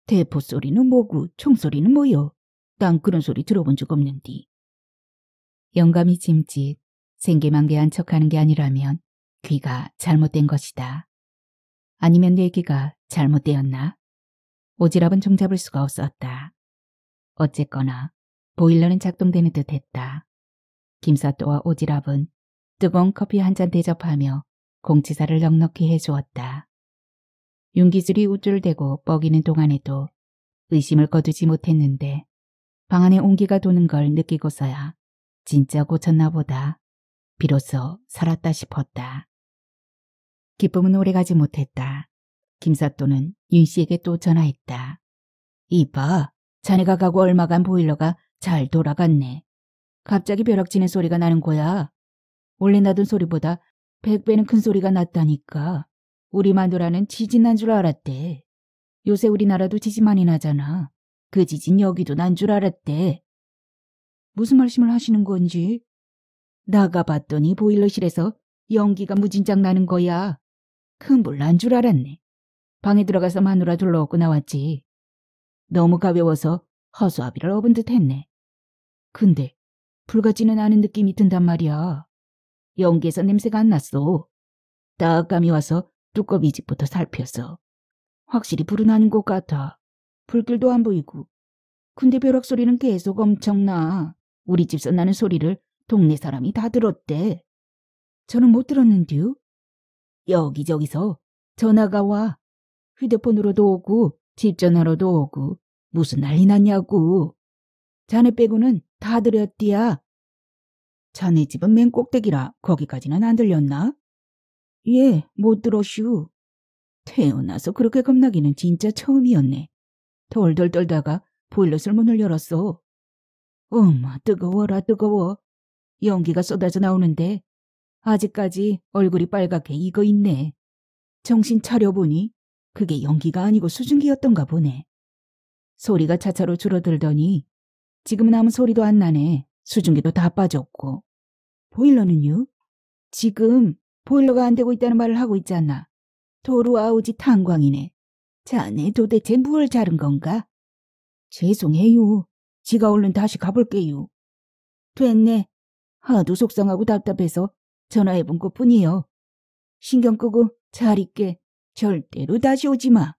대포 소리는 뭐고 총소리는 뭐요? 난 그런 소리 들어본 적 없는디. 영감이 짐짓 생계만개한 척하는 게 아니라면 귀가 잘못된 것이다. 아니면 내귀가 잘못되었나? 오지랖은 종잡을 수가 없었다. 어쨌거나 보일러는 작동되는 듯 했다. 김사 또와 오지랖은 뜨거운 커피 한 잔 대접하며 공치사를 넉넉히 해주었다. 윤기술이 우쭐대고 뻐기는 동안에도 의심을 거두지 못했는데 방 안에 온기가 도는 걸 느끼고서야 진짜 고쳤나 보다. 비로소 살았다 싶었다. 기쁨은 오래가지 못했다. 김사또는 윤 씨에게 또 전화했다. 이봐, 자네가 가고 얼마간 보일러가 잘 돌아갔네. 갑자기 벼락치는 소리가 나는 거야. 원래 나던 소리보다 백배는큰 소리가 났다니까. 우리 마누라는 지진 난 줄 알았대. 요새 우리나라도 지진 많이 나잖아. 그 지진 여기도 난 줄 알았대. 무슨 말씀을 하시는 건지? 나가봤더니 보일러실에서 연기가 무진장 나는 거야. 큰불 난 줄 알았네. 방에 들어가서 마누라 둘러엎고 나왔지. 너무 가벼워서 허수아비를 업은 듯 했네. 근데 불같지는 않은 느낌이 든단 말이야. 연기에서 냄새가 안 났어. 딱 감이 와서 뚜꺼이 집부터 살폈어. 확실히 불은 나는 것 같아. 불길도 안 보이고. 근데 벼락 소리는 계속 엄청나. 우리 집서 나는 소리를 동네 사람이 다 들었대. 저는 못 들었는데요. 여기저기서 전화가 와. 휴대폰으로도 오고 집전화로도 오고 무슨 난리 났냐고. 자네 빼고는 다 들였디야. 자네 집은 맨 꼭대기라 거기까지는 안 들렸나? 예, 못 들었슈. 태어나서 그렇게 겁나기는 진짜 처음이었네. 덜덜 떨다가 보일러실 문을 열었어. 엄마 뜨거워라 뜨거워. 연기가 쏟아져 나오는데 아직까지 얼굴이 빨갛게 익어 있네. 정신 차려보니 그게 연기가 아니고 수증기였던가 보네. 소리가 차차로 줄어들더니 지금은 아무 소리도 안 나네. 수증기도 다 빠졌고. 보일러는요? 지금 보일러가 안 되고 있다는 말을 하고 있잖아. 도루 아우지 탄광이네. 자네 도대체 무엇 자른 건가? 죄송해요. 지가 얼른 다시 가볼게요. 됐네. 하도 속상하고 답답해서 전화해본 것 뿐이요. 신경 끄고 잘 있게. 절대로 다시 오지 마.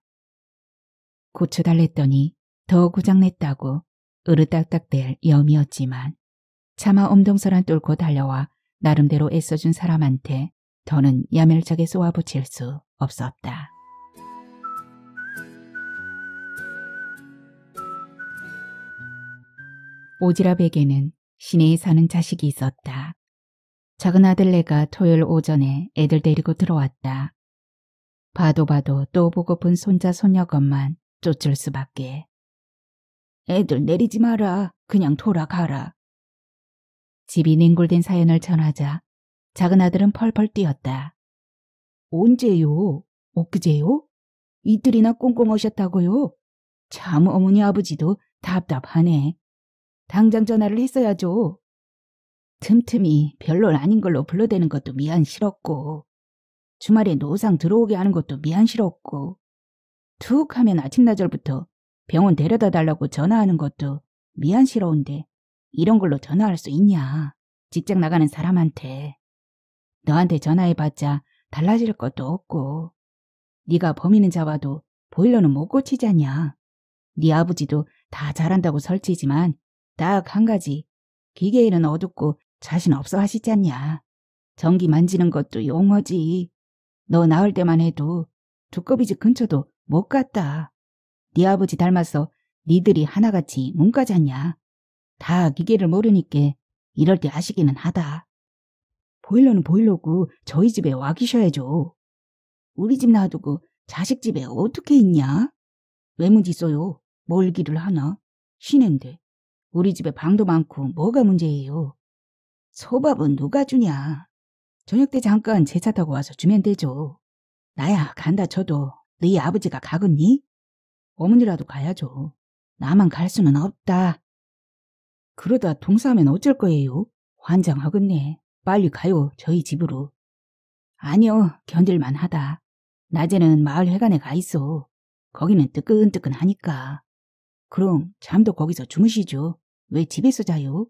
고쳐달랬더니 더 고장냈다고 으르딱딱댈 염이었지만 차마 엄동설한 뚫고 달려와 나름대로 애써준 사람한테 더는 야멸차게 쏘아붙일 수 없었다. 오지랖에게는 시내에 사는 자식이 있었다. 작은 아들내가 토요일 오전에 애들 데리고 들어왔다. 봐도 봐도 또 보고픈 손자 손녀것만 쫓을 수밖에. 애들 내리지 마라. 그냥 돌아가라. 집이 냉골된 사연을 전하자 작은 아들은 펄펄 뛰었다. 언제요? 엊그제요? 이틀이나 꽁꽁 오셨다고요? 참 어머니 아버지도 답답하네. 당장 전화를 했어야죠. 틈틈이 별로 아닌 걸로 불러대는 것도 미안 싫었고 주말에 노상 들어오게 하는 것도 미안스럽고 툭 하면 아침나절부터 병원 데려다 달라고 전화하는 것도 미안스러운데 이런 걸로 전화할 수 있냐. 직장 나가는 사람한테. 너한테 전화해봤자 달라질 것도 없고 네가 범인은 잡아도 보일러는 못 고치자냐. 네 아버지도 다 잘한다고 설치지만 딱 한 가지 기계에는 어둡고 자신 없어 하시잖냐. 전기 만지는 것도 용어지. 너 나올 때만 해도 두꺼비집 근처도 못 갔다. 네 아버지 닮아서 니들이 하나같이 문과잖냐. 다 기계를 모르니까 이럴 때 아시기는 하다. 보일러는 보일러고 저희 집에 와 계셔야죠. 우리 집 놔두고 자식 집에 어떻게 있냐? 왜문지 있어요? 뭘기를 하나? 시내데 우리 집에 방도 많고 뭐가 문제예요? 소밥은 누가 주냐? 저녁 때 잠깐 제 차 타고 와서 주면 되죠. 나야 간다 쳐도 너희 아버지가 가겠니? 어머니라도 가야죠. 나만 갈 수는 없다. 그러다 동사하면 어쩔 거예요? 환장하겠네. 빨리 가요, 저희 집으로. 아니요, 견딜만 하다. 낮에는 마을 회관에 가 있어. 거기는 뜨끈뜨끈하니까. 그럼 잠도 거기서 주무시죠. 왜 집에서 자요?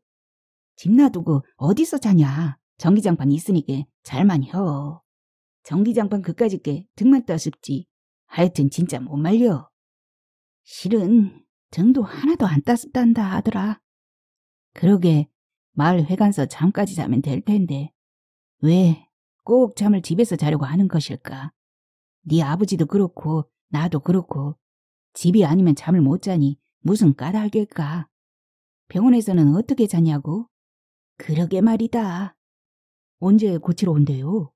집 놔두고 어디서 자냐? 전기장판 있으니까 잘만 혀. 전기장판 그까짓 게 등만 따습지. 하여튼 진짜 못 말려. 실은 등도 하나도 안 따습단다 하더라. 그러게 마을 회관서 잠까지 자면 될 텐데 왜 꼭 잠을 집에서 자려고 하는 것일까? 네 아버지도 그렇고 나도 그렇고 집이 아니면 잠을 못 자니 무슨 까닭일까? 병원에서는 어떻게 자냐고? 그러게 말이다. 언제 고치러 온대요?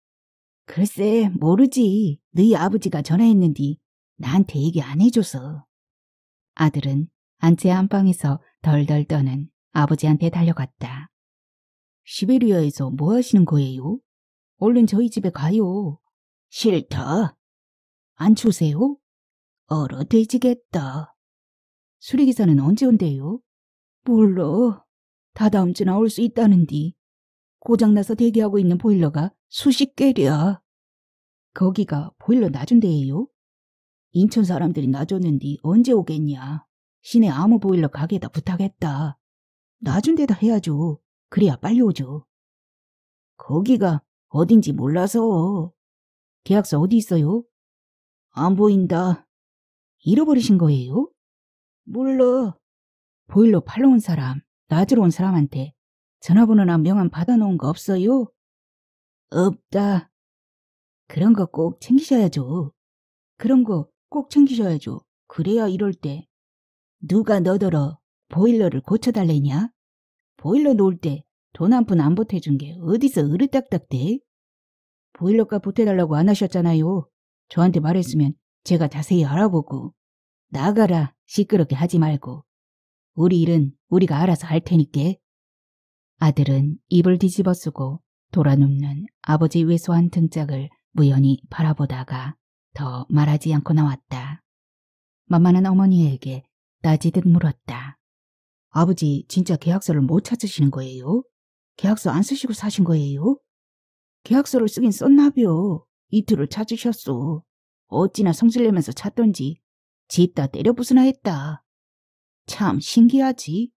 글쎄 모르지. 너희 아버지가 전화했는디 나한테 얘기 안 해줘서. 아들은 안채 안방에서 덜덜 떠는 아버지한테 달려갔다. 시베리아에서 뭐 하시는 거예요? 얼른 저희 집에 가요. 싫다. 안 추세요? 얼어 돼지겠다. 수리기사는 언제 온대요? 몰라. 다 다음 주 나올 수 있다는디. 고장나서 대기하고 있는 보일러가 수십 개랴. 거기가 보일러 낮은 데예요 인천 사람들이 놔줬는디 언제 오겠냐. 시내 아무 보일러 가게에다 부탁했다. 낮은 데다 해야죠. 그래야 빨리 오죠. 거기가 어딘지 몰라서. 계약서 어디 있어요? 안 보인다. 잃어버리신 거예요? 몰라. 보일러 팔러 온 사람, 낮으러온 사람한테 전화번호나 명함 받아놓은 거 없어요? 없다. 그런 거 꼭 챙기셔야죠. 그런 거 꼭 챙기셔야죠. 그래야 이럴 때 누가 너더러 보일러를 고쳐달래냐? 보일러 놓을 때 돈 한 푼 안 보태준 게 어디서 으르딱딱대? 보일러값 보태달라고 안 하셨잖아요. 저한테 말했으면 제가 자세히 알아보고 나가라 시끄럽게 하지 말고 우리 일은 우리가 알아서 할테니까 아들은 입을 뒤집어 쓰고 돌아눕는 아버지 왜소한 등짝을 무연히 바라보다가 더 말하지 않고 나왔다. 만만한 어머니에게 따지듯 물었다. 아버지 진짜 계약서를 못 찾으시는 거예요? 계약서 안 쓰시고 사신 거예요? 계약서를 쓰긴 썼나요 이틀을 찾으셨소. 어찌나 성질내면서 찾던지 집다 때려 부수나 했다. 참 신기하지?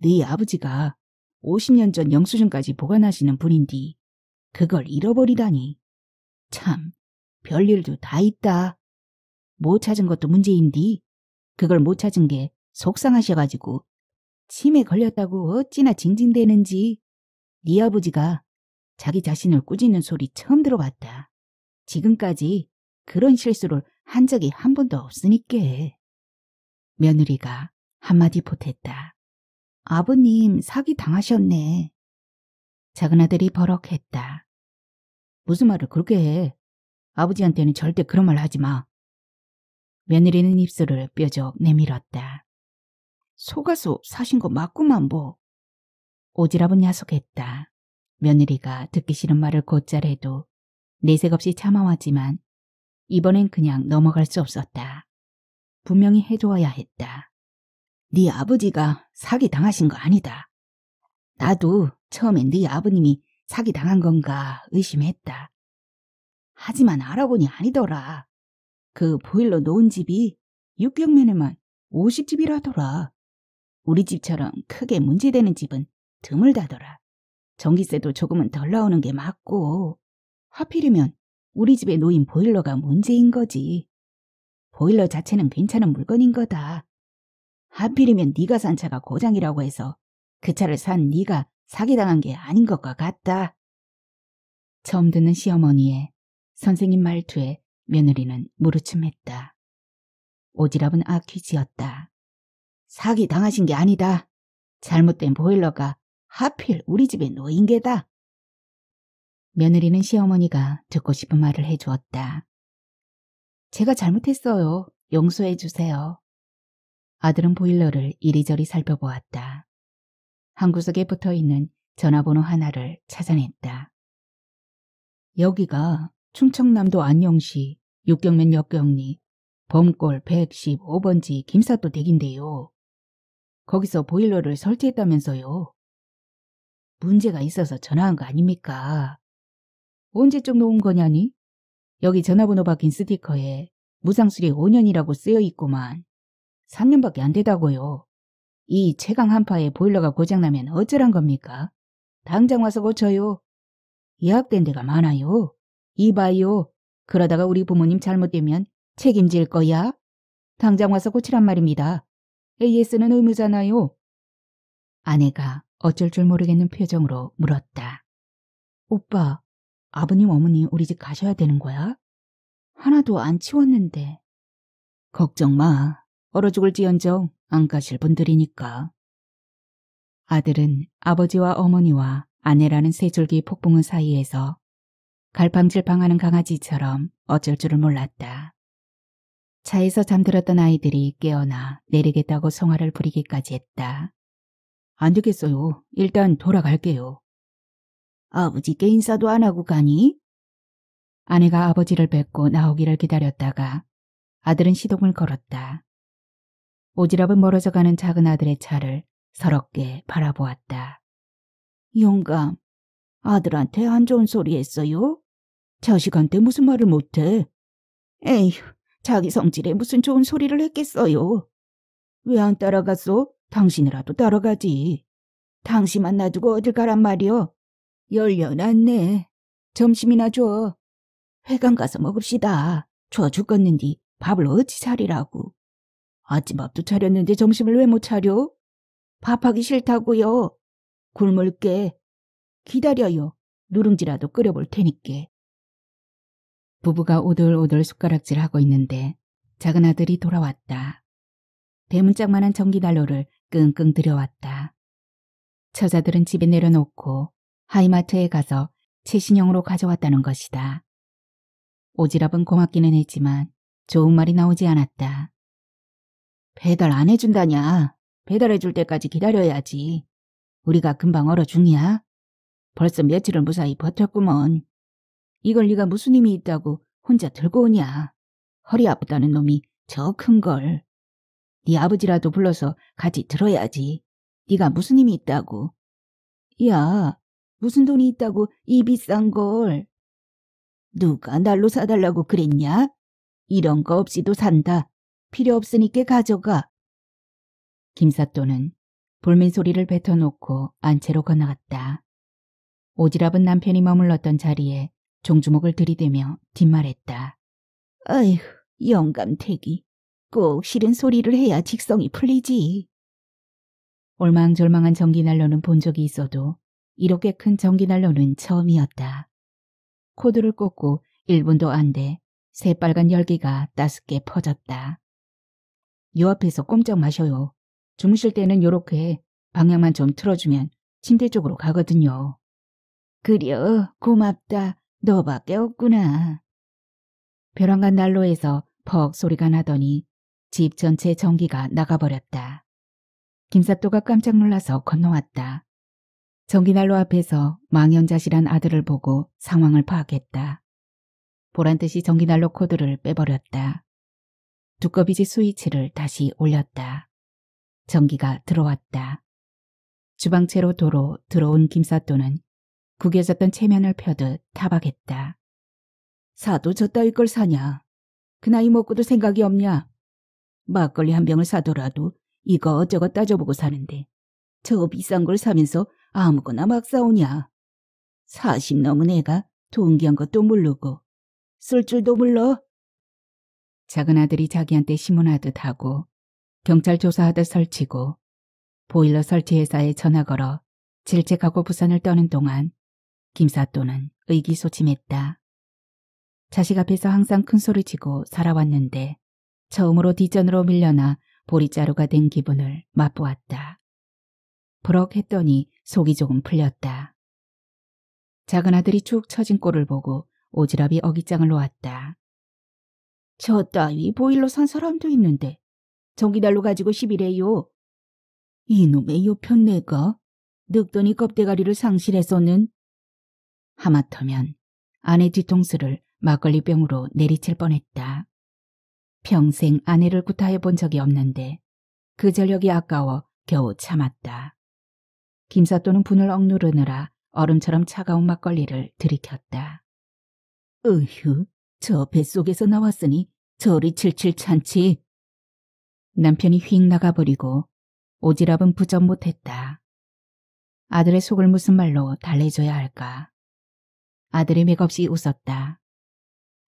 네 아버지가 50년 전 영수증까지 보관하시는 분인디 그걸 잃어버리다니. 참, 별일도 다 있다. 못 찾은 것도 문제인디 그걸 못 찾은 게 속상하셔가지고 치매 걸렸다고 어찌나 징징대는지 네 아버지가 자기 자신을 꾸짖는 소리 처음 들어봤다. 지금까지 그런 실수를 한 적이 한 번도 없으니께. 며느리가 한마디 보탰다. 아버님 사기 당하셨네. 작은 아들이 버럭했다. 무슨 말을 그렇게 해. 아버지한테는 절대 그런 말 하지 마. 며느리는 입술을 뾰족 내밀었다. 속아서 사신 거 맞구만 뭐. 오지랖은 야속했다. 며느리가 듣기 싫은 말을 곧잘 해도 내색없이 참아왔지만 이번엔 그냥 넘어갈 수 없었다. 분명히 해줘야 했다. 네 아버지가 사기 당하신 거 아니다. 나도 처음엔 네 아버님이 사기 당한 건가 의심했다. 하지만 알아보니 아니더라. 그 보일러 놓은 집이 6경면에만 50집이라더라. 우리 집처럼 크게 문제되는 집은 드물다더라. 전기세도 조금은 덜 나오는 게 맞고 하필이면 우리 집에 놓인 보일러가 문제인 거지. 보일러 자체는 괜찮은 물건인 거다. 하필이면 네가 산 차가 고장이라고 해서 그 차를 산 네가 사기당한 게 아닌 것과 같다. 처음 듣는 시어머니의 선생님 말투에 며느리는 무르침했다. 오지랖은 악귀지였다. 사기 당하신 게 아니다. 잘못된 보일러가 하필 우리 집에 놓인 게다. 며느리는 시어머니가 듣고 싶은 말을 해주었다. 제가 잘못했어요. 용서해 주세요. 아들은 보일러를 이리저리 살펴보았다. 한 구석에 붙어있는 전화번호 하나를 찾아냈다. 여기가 충청남도 안영시 육경면 역경리 범골 115번지 김사또 댁인데요. 거기서 보일러를 설치했다면서요. 문제가 있어서 전화한 거 아닙니까? 언제쯤 놓은 거냐니? 여기 전화번호 박힌 스티커에 무상수리 5년이라고 쓰여있구만. 3년밖에 안 되다고요. 이 최강 한파에 보일러가 고장나면 어쩌란 겁니까? 당장 와서 고쳐요. 예약된 데가 많아요. 이봐요. 그러다가 우리 부모님 잘못되면 책임질 거야. 당장 와서 고치란 말입니다. AS는 의무잖아요. 아내가 어쩔 줄 모르겠는 표정으로 물었다. 오빠, 아버님 어머니 우리 집 가셔야 되는 거야? 하나도 안 치웠는데. 걱정 마. 얼어 죽을지언정 안 가실 분들이니까. 아들은 아버지와 어머니와 아내라는 세 줄기 폭풍은 사이에서 갈팡질팡하는 강아지처럼 어쩔 줄을 몰랐다. 차에서 잠들었던 아이들이 깨어나 내리겠다고 성화를 부리기까지 했다. 안 되겠어요. 일단 돌아갈게요. 아버지께 인사도 안 하고 가니? 아내가 아버지를 뵙고 나오기를 기다렸다가 아들은 시동을 걸었다. 오지랖은 멀어져 가는 작은 아들의 차를 서럽게 바라보았다. 영감, 아들한테 안 좋은 소리 했어요? 자식한테 무슨 말을 못해? 에휴, 자기 성질에 무슨 좋은 소리를 했겠어요. 왜 안 따라갔어? 당신이라도 따라가지. 당신만 나두고 어딜 가란 말이오? 열려났네. 점심이나 줘. 회관 가서 먹읍시다. 저죽었는디 밥을 어찌 차리라고. 아침밥도 차렸는데 점심을 왜 못 차려? 밥하기 싫다고요. 굶을게. 기다려요. 누룽지라도 끓여볼 테니께. 부부가 오돌오돌 숟가락질하고 있는데 작은 아들이 돌아왔다. 대문짝만한 전기난로를 끙끙 들여왔다. 처자들은 집에 내려놓고 하이마트에 가서 최신형으로 가져왔다는 것이다. 오지랖은 고맙기는 했지만 좋은 말이 나오지 않았다. 배달 안 해준다냐. 배달해줄 때까지 기다려야지. 우리가 금방 얼어 죽냐? 벌써 며칠을 무사히 버텼구먼. 이걸 네가 무슨 힘이 있다고 혼자 들고 오냐. 허리 아프다는 놈이 저 큰 걸. 네 아버지라도 불러서 같이 들어야지. 네가 무슨 힘이 있다고. 야, 무슨 돈이 있다고 이 비싼 걸. 누가 날로 사달라고 그랬냐? 이런 거 없이도 산다. 필요 없으니까 가져가. 김사또는 볼멘 소리를 뱉어놓고 안채로 건너갔다. 오지랖은 남편이 머물렀던 자리에 종주목을 들이대며 뒷말했다. 어휴 영감태기. 꼭 싫은 소리를 해야 직성이 풀리지. 올망졸망한 전기난로는 본 적이 있어도 이렇게 큰 전기난로는 처음이었다. 코드를 꽂고 1분도 안 돼 새빨간 열기가 따숩게 퍼졌다. 요 앞에서 꼼짝 마셔요. 주무실 때는 요렇게 방향만 좀 틀어주면 침대 쪽으로 가거든요. 그려 고맙다. 너밖에 없구나. 벼랑간 난로에서 퍽 소리가 나더니 집 전체 전기가 나가버렸다. 김사또가 깜짝 놀라서 건너왔다. 전기난로 앞에서 망연자실한 아들을 보고 상황을 파악했다. 보란듯이 전기난로 코드를 빼버렸다. 두꺼비지 스위치를 다시 올렸다. 전기가 들어왔다. 주방채로 도로 들어온 김사또는 구겨졌던 체면을 펴듯 타박했다. 사도 저 따위 걸 사냐? 그 나이 먹고도 생각이 없냐? 막걸리 한 병을 사더라도 이거 어쩌고 따져보고 사는데 저 비싼 걸 사면서 아무거나 막 사오냐? 40 넘은 애가 동기한 것도 모르고 쓸 줄도 몰라? 작은 아들이 자기한테 시문하듯 하고 경찰 조사하듯 설치고 보일러 설치 회사에 전화 걸어 질책하고 부산을 떠는 동안 김사또는 의기소침했다. 자식 앞에서 항상 큰소리치고 살아왔는데 처음으로 뒷전으로 밀려나 보리자루가 된 기분을 맛보았다. 부럭 했더니 속이 조금 풀렸다. 작은 아들이 축 처진 꼴을 보고 오지랖이 어깃장을 놓았다. 저 따위 보일러 산 사람도 있는데 전기난로 가지고 시비래요. 이놈의 요편 내가 늙더니 껍데가리를 상실해서는 하마터면 아내 뒤통수를 막걸리병으로 내리칠 뻔했다. 평생 아내를 구타해본 적이 없는데 그 전력이 아까워 겨우 참았다. 김사또는 분을 억누르느라 얼음처럼 차가운 막걸리를 들이켰다. 으휴, 저 뱃속에서 나왔으니 저리 칠칠 찬치. 남편이 휙 나가버리고 오지랖은 부전 못했다. 아들의 속을 무슨 말로 달래줘야 할까. 아들이 맥없이 웃었다.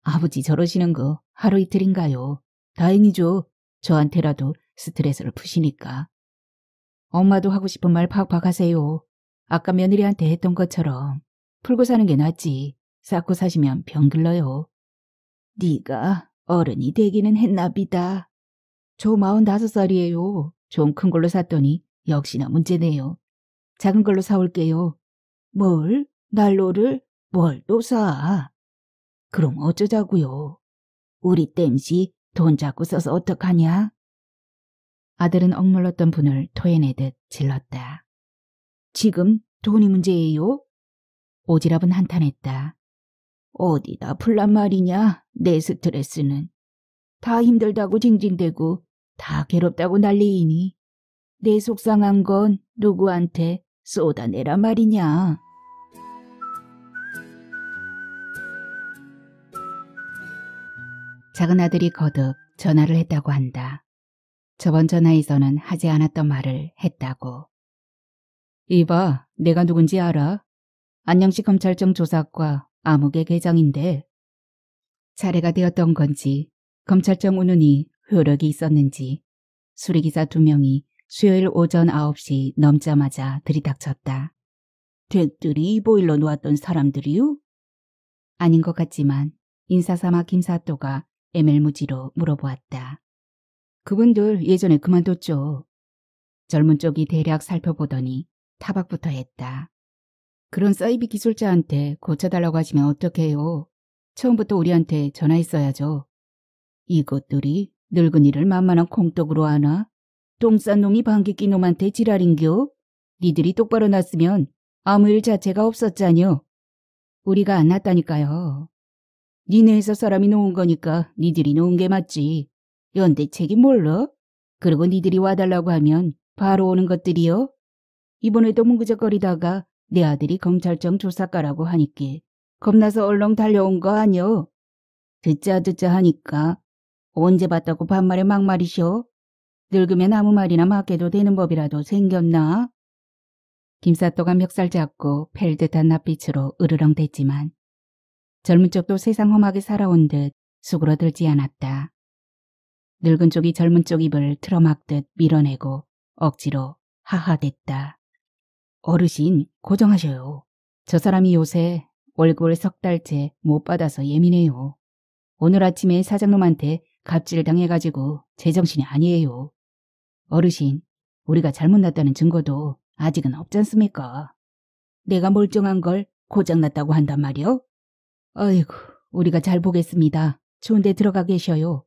아버지 저러시는 거 하루 이틀인가요? 다행이죠. 저한테라도 스트레스를 푸시니까. 엄마도 하고 싶은 말 팍팍 하세요. 아까 며느리한테 했던 것처럼 풀고 사는 게 낫지. 쌓고 사시면 병 글러요. 네가 어른이 되기는 했나 비다. 저 마흔다섯 살이에요. 좀 큰 걸로 샀더니 역시나 문제네요. 작은 걸로 사올게요. 뭘? 난로를? 뭘 또 사? 그럼 어쩌자고요? 우리 땜시 돈 잡고 써서 어떡하냐? 아들은 억눌렀던 분을 토해내듯 질렀다. 지금 돈이 문제예요? 오지랖은 한탄했다. 어디다 풀란 말이냐, 내 스트레스는. 다 힘들다고 징징대고 다 괴롭다고 난리이니 내 속상한 건 누구한테 쏟아내란 말이냐. 작은 아들이 거듭 전화를 했다고 한다. 저번 전화에서는 하지 않았던 말을 했다고. 이봐, 내가 누군지 알아? 안녕시 검찰청 조사과 암흑의 계정인데 차례가 되었던 건지 검찰청 운운이 효력이 있었는지 수리기사 두 명이 수요일 오전 9시 넘자마자 들이닥쳤다. 댁들이 보일러 놓았던 사람들이요? 아닌 것 같지만 인사삼아 김사또가 애멜무지로 물어보았다. 그분들 예전에 그만뒀죠. 젊은 쪽이 대략 살펴보더니 타박부터 했다. 그런 사이비 기술자한테 고쳐달라고 하시면 어떡해요. 처음부터 우리한테 전화했어야죠. 이것들이 늙은이를 만만한 콩떡으로 하나? 똥싼 놈이 방귀 낀 놈한테 지랄인겨? 니들이 똑바로 났으면 아무 일 자체가 없었잖여. 우리가 안 났다니까요. 니네에서 사람이 놓은 거니까 니들이 놓은 게 맞지. 연대 책임 몰라? 그리고 니들이 와달라고 하면 바로 오는 것들이요? 이번에도 문구적거리다가 내 네 아들이 검찰청 조사과라고 하니께 겁나서 얼렁 달려온 거 아니여? 듣자 듣자 하니까 언제 봤다고 반말에 막말이셔? 늙으면 아무 말이나 맞게도 되는 법이라도 생겼나? 김사또가 멱살 잡고 펠 듯한 낯빛으로 으르렁댔지만 젊은 쪽도 세상 험하게 살아온 듯 수그러들지 않았다. 늙은 쪽이 젊은 쪽 입을 틀어막듯 밀어내고 억지로 하하댔다. 어르신 고정하셔요. 저 사람이 요새 월급을 석 달째 못 받아서 예민해요. 오늘 아침에 사장놈한테 갑질 당해가지고 제정신이 아니에요. 어르신, 우리가 잘못 났다는 증거도 아직은 없잖습니까? 내가 멀쩡한 걸 고장났다고 한단 말이요? 어이구, 우리가 잘 보겠습니다. 좋은데 들어가 계셔요.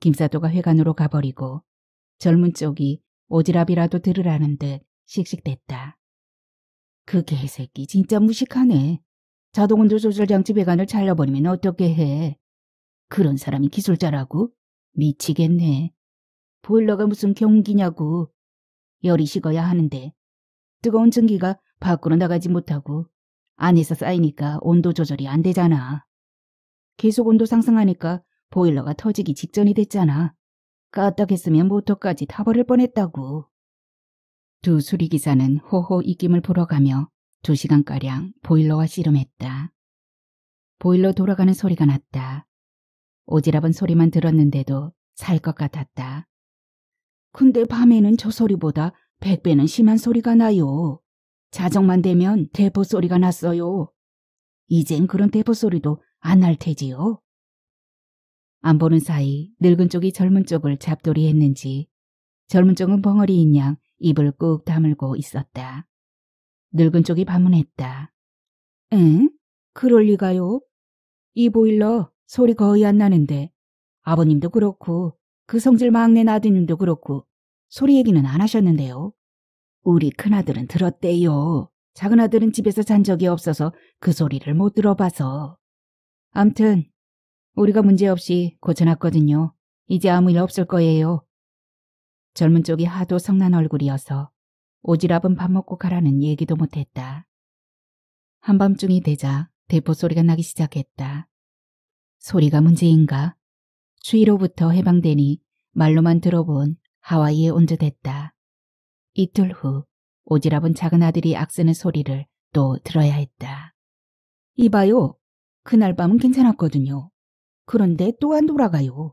김사도가 회관으로 가버리고 젊은 쪽이 오지랖이라도 들으라는 듯 씩씩댔다. 그 개새끼 진짜 무식하네. 자동온도 조절 장치 배관을 잘라버리면 어떻게 해. 그런 사람이 기술자라고? 미치겠네. 보일러가 무슨 경기냐고. 열이 식어야 하는데 뜨거운 전기가 밖으로 나가지 못하고 안에서 쌓이니까 온도 조절이 안 되잖아. 계속 온도 상승하니까 보일러가 터지기 직전이 됐잖아. 까딱했으면 모터까지 타버릴 뻔했다고. 두 수리기사는 호호 이김을 보러 가며 두시간가량 보일러와 씨름했다. 보일러 돌아가는 소리가 났다. 오지랖은 소리만 들었는데도 살 것 같았다. 근데 밤에는 저 소리보다 백배는 심한 소리가 나요. 자정만 되면 대포 소리가 났어요. 이젠 그런 대포 소리도 안 날 테지요. 안 보는 사이 늙은 쪽이 젊은 쪽을 잡돌이했는지 젊은 쪽은 벙어리인 양 입을 꾹 다물고 있었다. 늙은 쪽이 반문했다. 응? 그럴 리가요? 이 보일러 소리 거의 안 나는데 아버님도 그렇고 그 성질 막내 나드님도 그렇고 소리 얘기는 안 하셨는데요. 우리 큰아들은 들었대요. 작은아들은 집에서 잔 적이 없어서 그 소리를 못 들어봐서. 암튼 우리가 문제없이 고쳐놨거든요. 이제 아무 일 없을 거예요. 젊은 쪽이 하도 성난 얼굴이어서 오지랖은 밥 먹고 가라는 얘기도 못했다. 한밤중이 되자 대포 소리가 나기 시작했다. 소리가 문제인가? 추위로부터 해방되니 말로만 들어본 하와이에 온듯했다. 이틀 후 오지랖은 작은 아들이 악쓰는 소리를 또 들어야 했다. 이봐요. 그날 밤은 괜찮았거든요. 그런데 또한 돌아가요.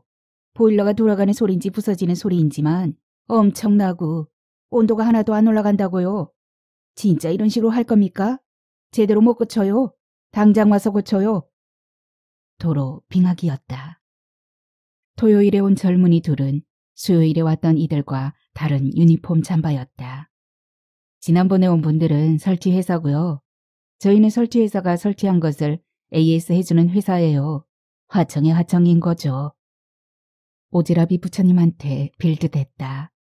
보일러가 돌아가는 소리인지 부서지는 소리인지만 엄청나고 온도가 하나도 안 올라간다고요. 진짜 이런 식으로 할 겁니까? 제대로 못 고쳐요. 당장 와서 고쳐요. 도로 빙하기였다. 토요일에 온 젊은이 둘은 수요일에 왔던 이들과 다른 유니폼 잠바였다. 지난번에 온 분들은 설치회사고요. 저희는 설치회사가 설치한 것을 AS 해주는 회사예요. 화청의 화청인 거죠. 오지랖이 부처님한테 빌드됐다.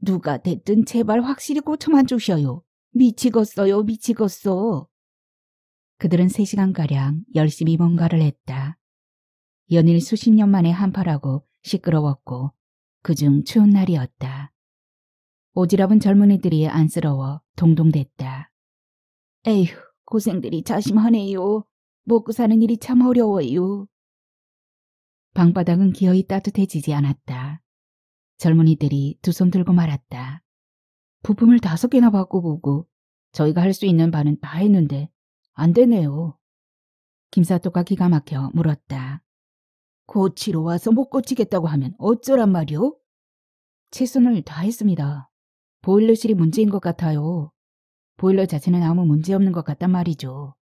누가 됐든 제발 확실히 고쳐만 주셔요. 미치겠어요, 미치겠어. 그들은 세시간가량 열심히 뭔가를 했다. 연일 수십 년 만에 한파라고 시끄러웠고 그 중 추운 날이었다. 오지랖은 젊은이들이 안쓰러워 동동댔다. 에휴, 고생들이 자심하네요. 먹고 사는 일이 참 어려워요. 방바닥은 기어이 따뜻해지지 않았다. 젊은이들이 두 손 들고 말았다. 부품을 다섯 개나 바꿔보고 저희가 할 수 있는 바는 다 했는데 안 되네요. 김사또가 기가 막혀 물었다. 고치러 와서 못 고치겠다고 하면 어쩌란 말이오? 최선을 다했습니다. 보일러실이 문제인 것 같아요. 보일러 자체는 아무 문제 없는 것 같단 말이죠.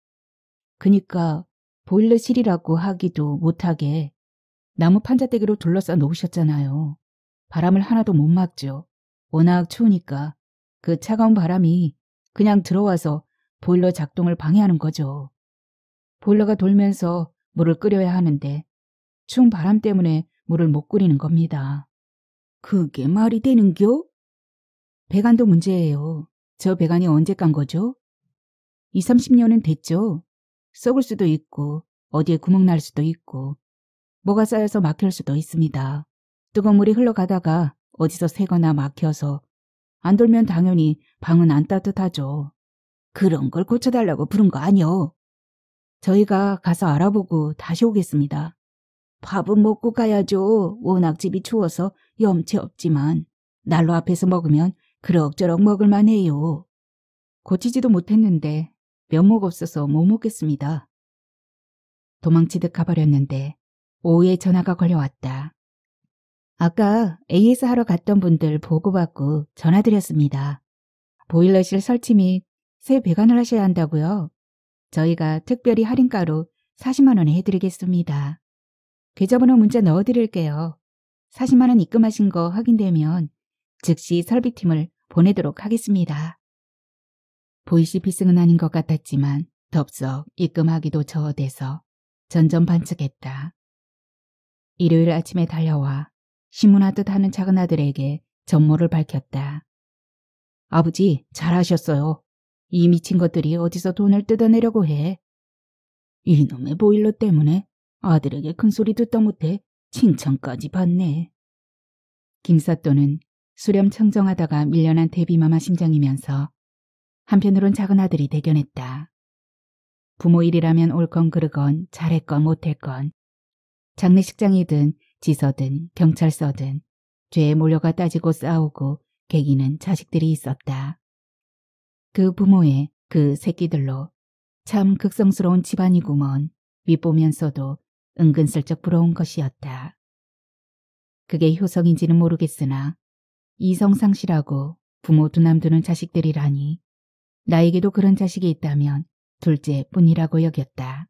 그니까 보일러실이라고 하기도 못하게 나무 판자대기로 둘러싸 놓으셨잖아요. 바람을 하나도 못 막죠. 워낙 추우니까 그 차가운 바람이 그냥 들어와서 보일러 작동을 방해하는 거죠. 보일러가 돌면서 물을 끓여야 하는데 추운 바람 때문에 물을 못 끓이는 겁니다. 그게 말이 되는겨? 배관도 문제예요. 저 배관이 언제 깐 거죠? 20, 30년은 됐죠. 썩을 수도 있고 어디에 구멍 날 수도 있고 뭐가 쌓여서 막힐 수도 있습니다. 뜨거운 물이 흘러가다가 어디서 새거나 막혀서 안 돌면 당연히 방은 안 따뜻하죠. 그런 걸 고쳐달라고 부른 거 아니요. 저희가 가서 알아보고 다시 오겠습니다. 밥은 먹고 가야죠. 워낙 집이 추워서 염치 없지만 난로 앞에서 먹으면 그럭저럭 먹을만 해요. 고치지도 못했는데 면목 없어서 못 먹겠습니다. 도망치듯 가버렸는데 오후에 전화가 걸려왔다. 아까 AS 하러 갔던 분들 보고받고 전화드렸습니다. 보일러실 설치 및 새 배관을 하셔야 한다고요. 저희가 특별히 할인가로 40만원에 해드리겠습니다. 계좌번호 문자 넣어드릴게요. 40만원 입금하신 거 확인되면 즉시 설비팀을 보내도록 하겠습니다. 보이시 비승은 아닌 것 같았지만 덥석 입금하기도 저어대서 전전반측했다. 일요일 아침에 달려와 시문하듯 하는 작은 아들에게 전모를 밝혔다. 아버지 잘하셨어요. 이 미친 것들이 어디서 돈을 뜯어내려고 해. 이놈의 보일러 때문에 아들에게 큰소리 듣다 못해 칭찬까지 받네. 김사또는 수렴청정하다가 밀려난 대비마마 심장이면서 한편으론 작은 아들이 대견했다. 부모 일이라면 올 건 그르건 잘했건 못했건 장례식장이든 지서든 경찰서든 죄에 몰려가 따지고 싸우고 계기는 자식들이 있었다. 그 부모의 그 새끼들로 참 극성스러운 집안이구먼 윗보면서도 은근슬쩍 부러운 것이었다. 그게 효성인지는 모르겠으나 이성상실하고 부모 두남두는 자식들이라니 나에게도 그런 자식이 있다면 둘째뿐이라고 여겼다.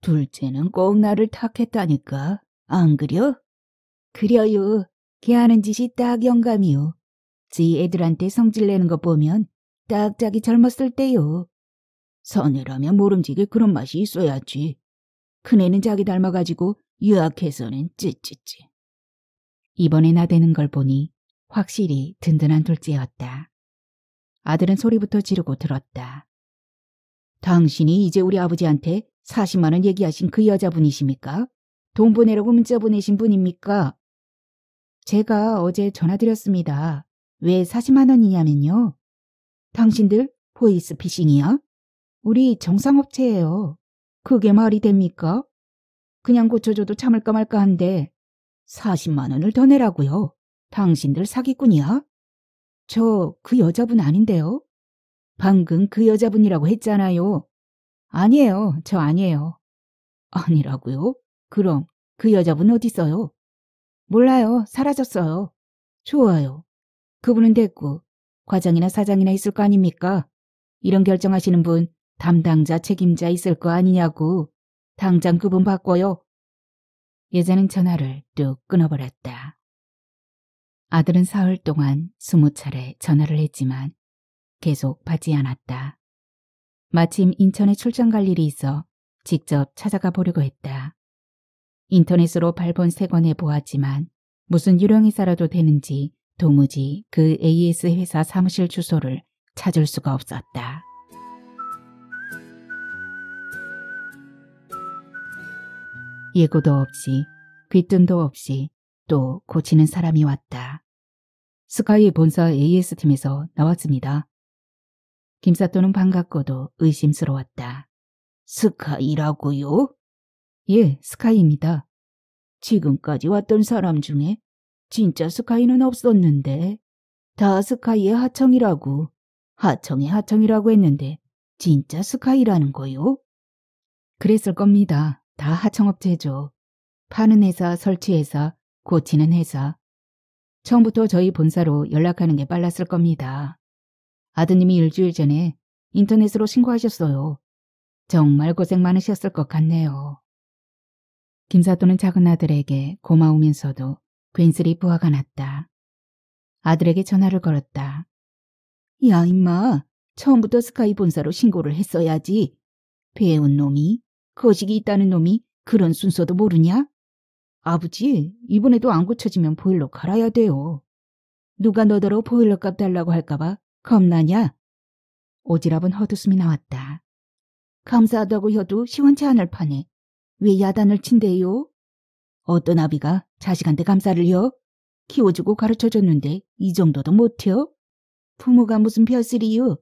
둘째는 꼭 나를 탁했다니까. 안 그려? 그려요. 걔 하는 짓이 딱 영감이요. 지 애들한테 성질내는 거 보면 딱 자기 젊었을 때요. 선애라면 모름지게 그런 맛이 있어야지. 큰애는 자기 닮아가지고 유학해서는 찌찌찌. 이번에 나대는 걸 보니 확실히 든든한 둘째였다. 아들은 소리부터 지르고 들었다. 당신이 이제 우리 아버지한테 40만원 얘기하신 그 여자분이십니까? 돈 보내라고 문자 보내신 분입니까? 제가 어제 전화드렸습니다. 왜 40만 원이냐면요. 당신들 보이스 피싱이야? 우리 정상업체예요. 그게 말이 됩니까? 그냥 고쳐줘도 참을까 말까 한데 40만 원을 더 내라고요. 당신들 사기꾼이야? 저 그 여자분 아닌데요? 방금 그 여자분이라고 했잖아요. 아니에요. 저 아니에요. 아니라고요? 그럼 그 여자분 어디 있어요? 몰라요. 사라졌어요. 좋아요. 그분은 됐고 과장이나 사장이나 있을 거 아닙니까? 이런 결정하시는 분 담당자 책임자 있을 거 아니냐고. 당장 그분 바꿔요. 예자는 전화를 뚝 끊어버렸다. 아들은 사흘 동안 스무 차례 전화를 했지만 계속 받지 않았다. 마침 인천에 출장 갈 일이 있어 직접 찾아가 보려고 했다. 인터넷으로 발본 세권해 보았지만 무슨 유령이사라도 되는지 도무지 그 AS 회사 사무실 주소를 찾을 수가 없었다. 예고도 없이 귀뜸도 없이 또 고치는 사람이 왔다. 스카이 본사 AS팀에서 나왔습니다. 김사또는 반갑고도 의심스러웠다. 스카이라고요? 예, 스카이입니다. 지금까지 왔던 사람 중에 진짜 스카이는 없었는데 다 스카이의 하청이라고 하청의 하청이라고 했는데 진짜 스카이라는 거요? 그랬을 겁니다. 다 하청업체죠. 파는 회사, 설치회사, 고치는 회사. 처음부터 저희 본사로 연락하는 게 빨랐을 겁니다. 아드님이 일주일 전에 인터넷으로 신고하셨어요. 정말 고생 많으셨을 것 같네요. 김사또는 작은 아들에게 고마우면서도 괜스레부화가 났다. 아들에게 전화를 걸었다. 야 임마 처음부터 스카이 본사로 신고를 했어야지. 배운 놈이 거식이 있다는 놈이 그런 순서도 모르냐? 아버지 이번에도 안 고쳐지면 보일러 갈아야 돼요. 누가 너더러 보일러 값 달라고 할까봐 겁나냐? 오지랖은 헛웃음이 나왔다. 감사하다고 혀도 시원치 않을 판에 왜 야단을 친대요? 어떤 아비가 자식한테 감사를요? 키워주고 가르쳐줬는데 이 정도도 못해요? 부모가 무슨 벼슬이요?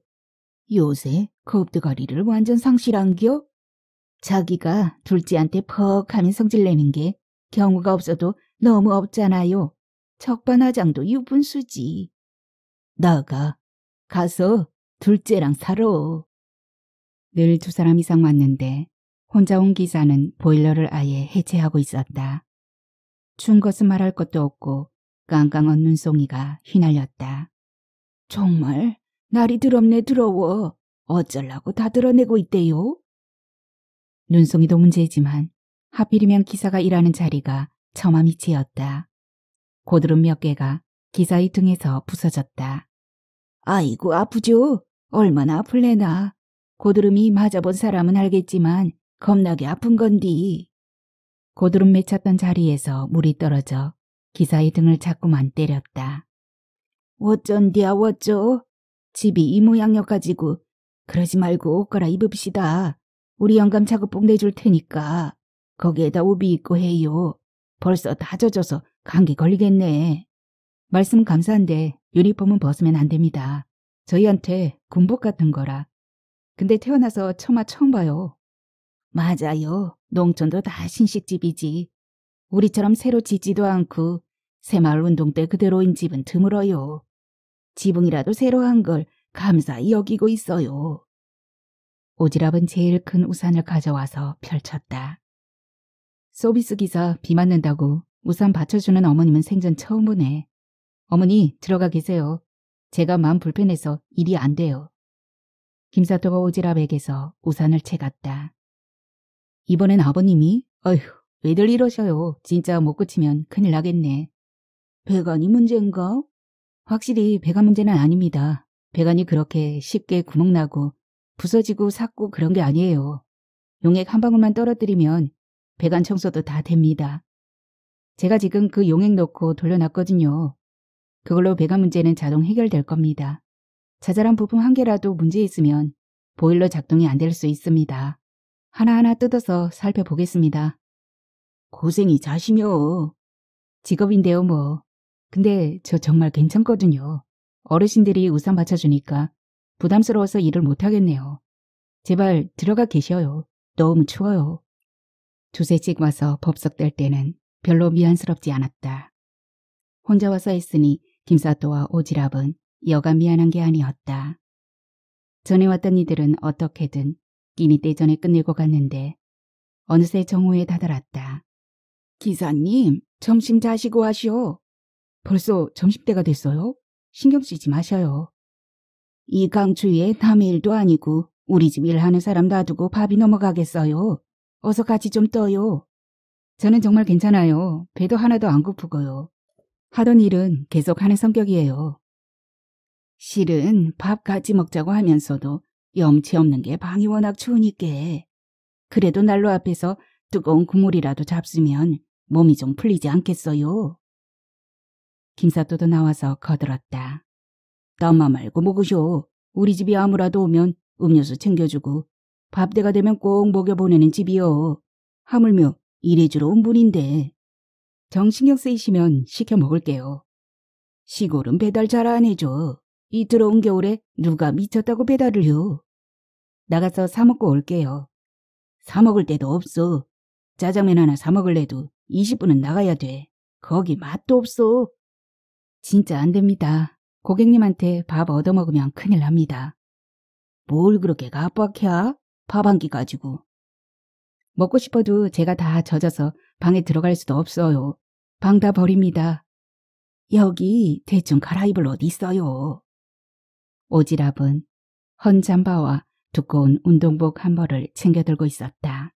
요새 겁드거리를 완전 상실한겨? 자기가 둘째한테 퍽 하면 성질내는 게 경우가 없어도 너무 없잖아요. 적반하장도 유분수지. 나가. 가서 둘째랑 살아. 늘두 사람 이상 왔는데 혼자 온 기사는 보일러를 아예 해체하고 있었다. 준 것은 말할 것도 없고 깡깡한 눈송이가 휘날렸다. 정말 날이 드럽네 드러워. 어쩌려고다 드러내고 있대요. 눈송이도 문제지만 하필이면 기사가 일하는 자리가 처마밑이었다. 고드름 몇 개가 기사의 등에서 부서졌다. 아이고 아프죠? 얼마나 아플래나. 고드름이 맞아본 사람은 알겠지만 겁나게 아픈 건디. 고드름 맺혔던 자리에서 물이 떨어져 기사의 등을 자꾸만 때렸다. 어쩐디야 어쩌? 집이 이 모양여 가지고 그러지 말고 옷 갈아입읍시다. 우리 영감 작업복 내줄 테니까 거기에다 우비 입고 해요. 벌써 다 젖어서 감기 걸리겠네. 말씀 감사한데 유니폼은 벗으면 안 됩니다. 저희한테 군복 같은 거라. 근데 태어나서 처마 처음 봐요. 맞아요. 농촌도 다 신식집이지. 우리처럼 새로 짓지도 않고 새마을 운동 때 그대로인 집은 드물어요. 지붕이라도 새로 한 걸 감사히 여기고 있어요. 오지랖은 제일 큰 우산을 가져와서 펼쳤다. 소비스 기사 비 맞는다고 우산 받쳐주는 어머님은 생전 처음 보네. 어머니 들어가 계세요. 제가 마음 불편해서 일이 안 돼요. 김사토가 오지랖에게서 우산을 채갔다. 이번엔 아버님이 어휴 왜들 이러셔요. 진짜 못 고치면 큰일 나겠네. 배관이 문제인가? 확실히 배관 문제는 아닙니다. 배관이 그렇게 쉽게 구멍나고 부서지고 삭고 그런 게 아니에요. 용액 한 방울만 떨어뜨리면 배관 청소도 다 됩니다. 제가 지금 그 용액 넣고 돌려놨거든요. 그걸로 배관 문제는 자동 해결될 겁니다. 자잘한 부품 한 개라도 문제 있으면 보일러 작동이 안 될 수 있습니다. 하나하나 뜯어서 살펴보겠습니다. 고생이 자시며. 직업인데요 뭐. 근데 저 정말 괜찮거든요. 어르신들이 우산 받쳐주니까 부담스러워서 일을 못하겠네요. 제발 들어가 계셔요. 너무 추워요. 조세씩 와서 법석 뗄 때는 별로 미안스럽지 않았다. 혼자 와서 했으니 김사또와 오지랖은 여간 미안한 게 아니었다. 전에 왔던 이들은 어떻게든 이미 때전에 끝내고 갔는데 어느새 정오에 다다랐다. 기사님, 점심 자시고 하시오. 벌써 점심때가 됐어요? 신경 쓰지 마셔요. 이 강추위에 남의 일도 아니고 우리 집 일하는 사람 놔두고 밥이 넘어가겠어요. 어서 같이 좀 떠요. 저는 정말 괜찮아요. 배도 하나도 안 고프고요. 하던 일은 계속 하는 성격이에요. 실은 밥 같이 먹자고 하면서도 염치 없는 게 방이 워낙 추우니께. 그래도 난로 앞에서 뜨거운 국물이라도 잡수면 몸이 좀 풀리지 않겠어요. 김사또도 나와서 거들었다. 떠마 말고 먹으쇼. 우리 집이 아무라도 오면 음료수 챙겨주고 밥대가 되면 꼭 먹여보내는 집이요. 하물며 일해주러 온 분인데. 정신경 쓰이시면 시켜 먹을게요. 시골은 배달 잘 안 해줘. 이 들어온 겨울에 누가 미쳤다고 배달을 요 나가서 사 먹고 올게요. 사 먹을 데도 없어. 짜장면 하나 사 먹을래도 20분은 나가야 돼. 거기 맛도 없어. 진짜 안 됩니다. 고객님한테 밥 얻어먹으면 큰일 납니다. 뭘 그렇게 갑박해? 야밥한 끼 가지고. 먹고 싶어도 제가 다 젖어서 방에 들어갈 수도 없어요. 방 다 버립니다. 여기 대충 갈아입을 옷 있어요. 오지랖은 헌 잠바와 두꺼운 운동복 한 벌을 챙겨 들고 있었다.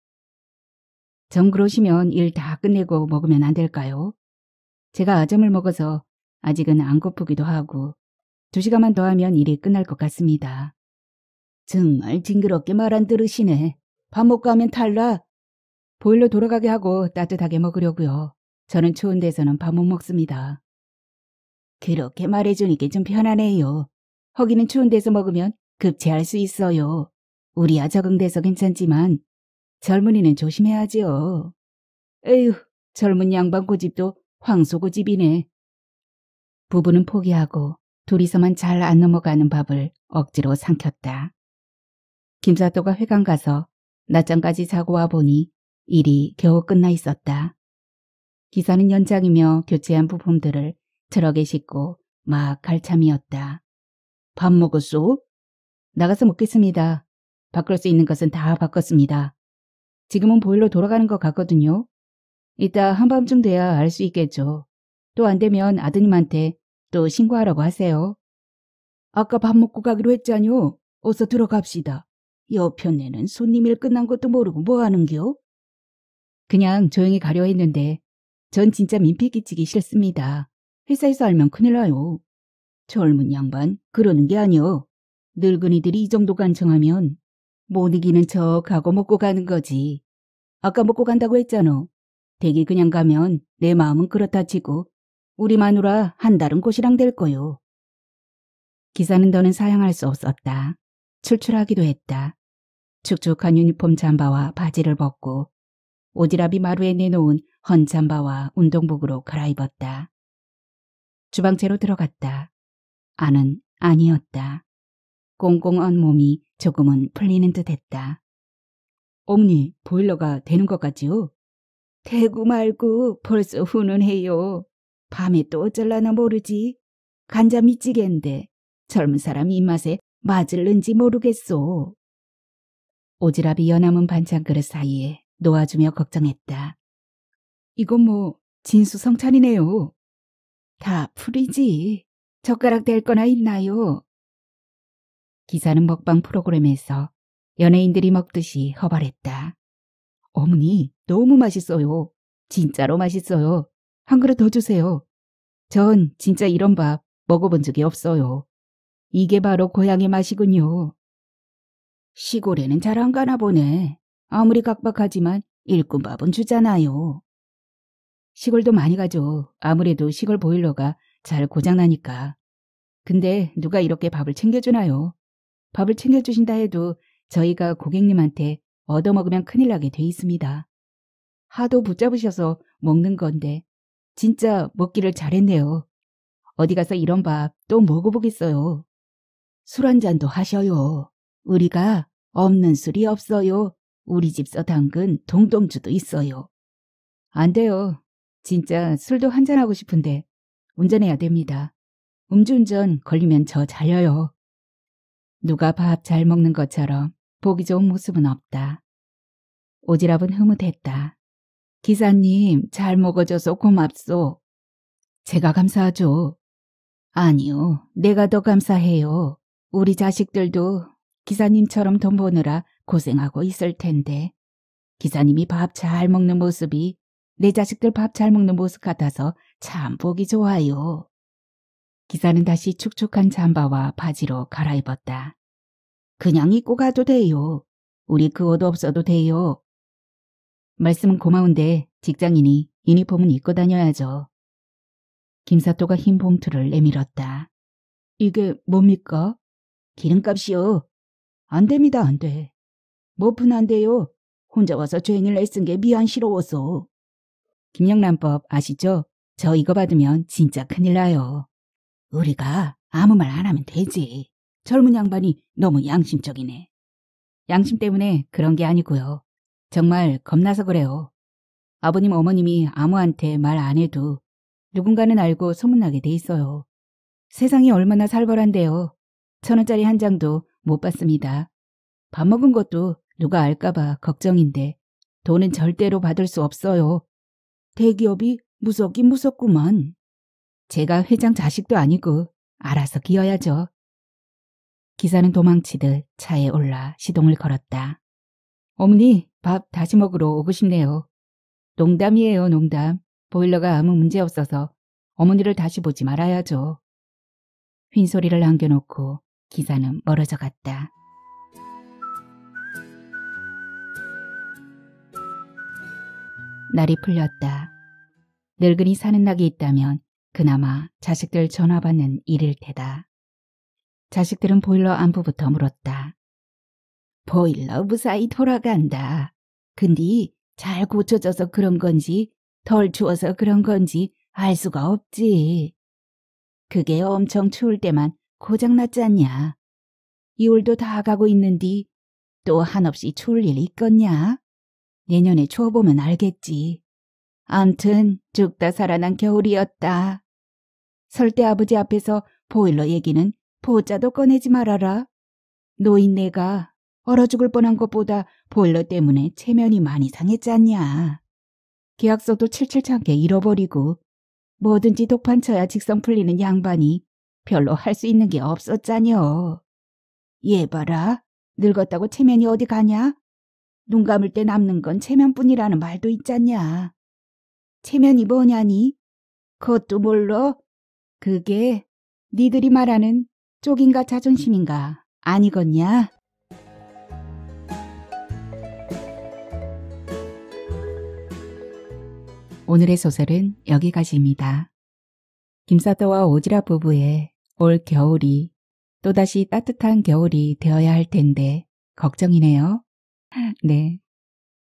정 그러시면 일 다 끝내고 먹으면 안 될까요? 제가 아점을 먹어서 아직은 안 고프기도 하고 두 시간만 더 하면 일이 끝날 것 같습니다. 정말 징그럽게 말안 들으시네. 밥 먹고 하면 탈락. 보일러 돌아가게 하고 따뜻하게 먹으려고요. 저는 추운 데서는 밥 못 먹습니다. 그렇게 말해주니까 좀 편하네요. 허기는 추운 데서 먹으면 급제할 수 있어요. 우리야 적응돼서 괜찮지만 젊은이는 조심해야지요. 에휴, 젊은 양반 고집도 황소 고집이네. 부부는 포기하고 둘이서만 잘 안 넘어가는 밥을 억지로 삼켰다. 김사또가 회관 가서 낮잠까지 자고 와보니 일이 겨우 끝나 있었다. 기사는 연장이며 교체한 부품들을 트럭에 싣고 막 갈 참이었다. 밥 먹었소? 나가서 먹겠습니다. 바꿀 수 있는 것은 다 바꿨습니다. 지금은 보일러 돌아가는 것 같거든요. 이따 한밤중 돼야 알 수 있겠죠. 또 안 되면 아드님한테 또 신고하라고 하세요. 아까 밥 먹고 가기로 했잖요. 어서 들어갑시다. 여편네는 손님 일 끝난 것도 모르고 뭐 하는겨? 그냥 조용히 가려 했는데 전 진짜 민폐 끼치기 싫습니다. 회사에서 알면 큰일 나요. 젊은 양반 그러는 게 아니오. 늙은이들이 이 정도 간청하면 못 이기는 척하고 먹고 가는 거지. 아까 먹고 간다고 했잖아. 대기 그냥 가면 내 마음은 그렇다 치고 우리 마누라 한 달은 곳이랑 될 거요. 기사는 더는 사양할 수 없었다. 출출하기도 했다. 축축한 유니폼 잠바와 바지를 벗고 오지랖이 마루에 내놓은 헌 잠바와 운동복으로 갈아입었다. 주방채로 들어갔다. 아는 아니었다. 꽁꽁한 몸이 조금은 풀리는 듯했다. 어머니, 보일러가 되는 것 같지요? 되고 말고 벌써 훈훈해요. 밤에 또 어쩔라나 모르지. 간자 미치겠는데 젊은 사람 입맛에 맞을는지 모르겠소. 오지랖이 연함은 반찬 그릇 사이에 놓아주며 걱정했다. 이건 뭐 진수성찬이네요. 다 풀이지. 젓가락 댈 거나 있나요? 기사는 먹방 프로그램에서 연예인들이 먹듯이 허발했다. 어머니 너무 맛있어요. 진짜로 맛있어요. 한 그릇 더 주세요. 전 진짜 이런 밥 먹어본 적이 없어요. 이게 바로 고향의 맛이군요. 시골에는 잘 안 가나 보네. 아무리 각박하지만 일꾼밥은 주잖아요. 시골도 많이 가죠. 아무래도 시골 보일러가 잘 고장나니까. 근데 누가 이렇게 밥을 챙겨주나요? 밥을 챙겨주신다 해도 저희가 고객님한테 얻어먹으면 큰일 나게 돼 있습니다. 하도 붙잡으셔서 먹는 건데 진짜 먹기를 잘했네요. 어디 가서 이런 밥 또 먹어보겠어요. 술 한 잔도 하셔요. 우리가 없는 술이 없어요. 우리 집 서당근 동동주도 있어요. 안 돼요. 진짜 술도 한 잔하고 싶은데 운전해야 됩니다. 음주운전 걸리면 저 잘려요. 누가 밥 잘 먹는 것처럼 보기 좋은 모습은 없다. 오지랖은 흐뭇했다. 기사님 잘 먹어줘서 고맙소. 제가 감사하죠. 아니요, 내가 더 감사해요. 우리 자식들도 기사님처럼 돈 버느라 고생하고 있을 텐데 기사님이 밥 잘 먹는 모습이 내 자식들 밥 잘 먹는 모습 같아서 참 보기 좋아요. 기사는 다시 축축한 잠바와 바지로 갈아입었다. 그냥 입고 가도 돼요. 우리 그 옷 없어도 돼요. 말씀은 고마운데 직장인이 유니폼은 입고 다녀야죠. 김사또가 흰 봉투를 내밀었다. 이게 뭡니까? 기름값이요. 안 됩니다, 안 돼. 뭐푼 안 돼요. 혼자 와서 죄인을 애쓴 게 미안스러워서. 김영란법 아시죠? 저 이거 받으면 진짜 큰일 나요. 우리가 아무 말 안 하면 되지. 젊은 양반이 너무 양심적이네. 양심 때문에 그런 게 아니고요. 정말 겁나서 그래요. 아버님 어머님이 아무한테 말 안 해도 누군가는 알고 소문나게 돼 있어요. 세상이 얼마나 살벌한데요. 천 원짜리 한 장도 못 받습니다. 밥 먹은 것도 누가 알까봐 걱정인데 돈은 절대로 받을 수 없어요. 대기업이 무섭긴 무섭구만. 제가 회장 자식도 아니고 알아서 기어야죠. 기사는 도망치듯 차에 올라 시동을 걸었다. 어머니, 밥 다시 먹으러 오고 싶네요. 농담이에요, 농담. 보일러가 아무 문제 없어서 어머니를 다시 보지 말아야죠. 휜소리를 남겨놓고 기사는 멀어져 갔다. 날이 풀렸다. 늙은이 사는 낙이 있다면 그나마 자식들 전화받는 일일 테다. 자식들은 보일러 안부부터 물었다. 보일러 무사히 돌아간다. 근디잘 고쳐져서 그런 건지 덜 추워서 그런 건지 알 수가 없지. 그게 엄청 추울 때만 고장났잖냐 2월도 다 가고 있는디 또 한없이 추울 일 있겠냐? 내년에 추워보면 알겠지. 암튼 죽다 살아난 겨울이었다. 설대 아버지 앞에서 보일러 얘기는 보자도 꺼내지 말아라. 노인네가 얼어 죽을 뻔한 것보다 보일러 때문에 체면이 많이 상했잖냐 계약서도 칠칠찮게 잃어버리고 뭐든지 독판 쳐야 직성 풀리는 양반이 별로 할 수 있는 게 없었잖여. 얘 봐라. 늙었다고 체면이 어디 가냐? 눈 감을 때 남는 건 체면뿐이라는 말도 있잖냐. 체면이 뭐냐니? 그것도 몰라? 그게 니들이 말하는 쪽인가 자존심인가 아니겠냐? 오늘의 소설은 여기까지입니다. 김사더와 오지라 부부의 올 겨울이 또다시 따뜻한 겨울이 되어야 할 텐데 걱정이네요. 네.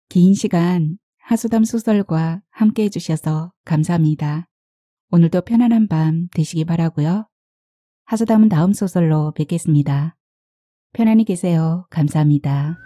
긴 시간 하수담 소설과 함께 해주셔서 감사합니다. 오늘도 편안한 밤 되시기 바라고요. 하소담은 다음 소설로 뵙겠습니다. 편안히 계세요. 감사합니다.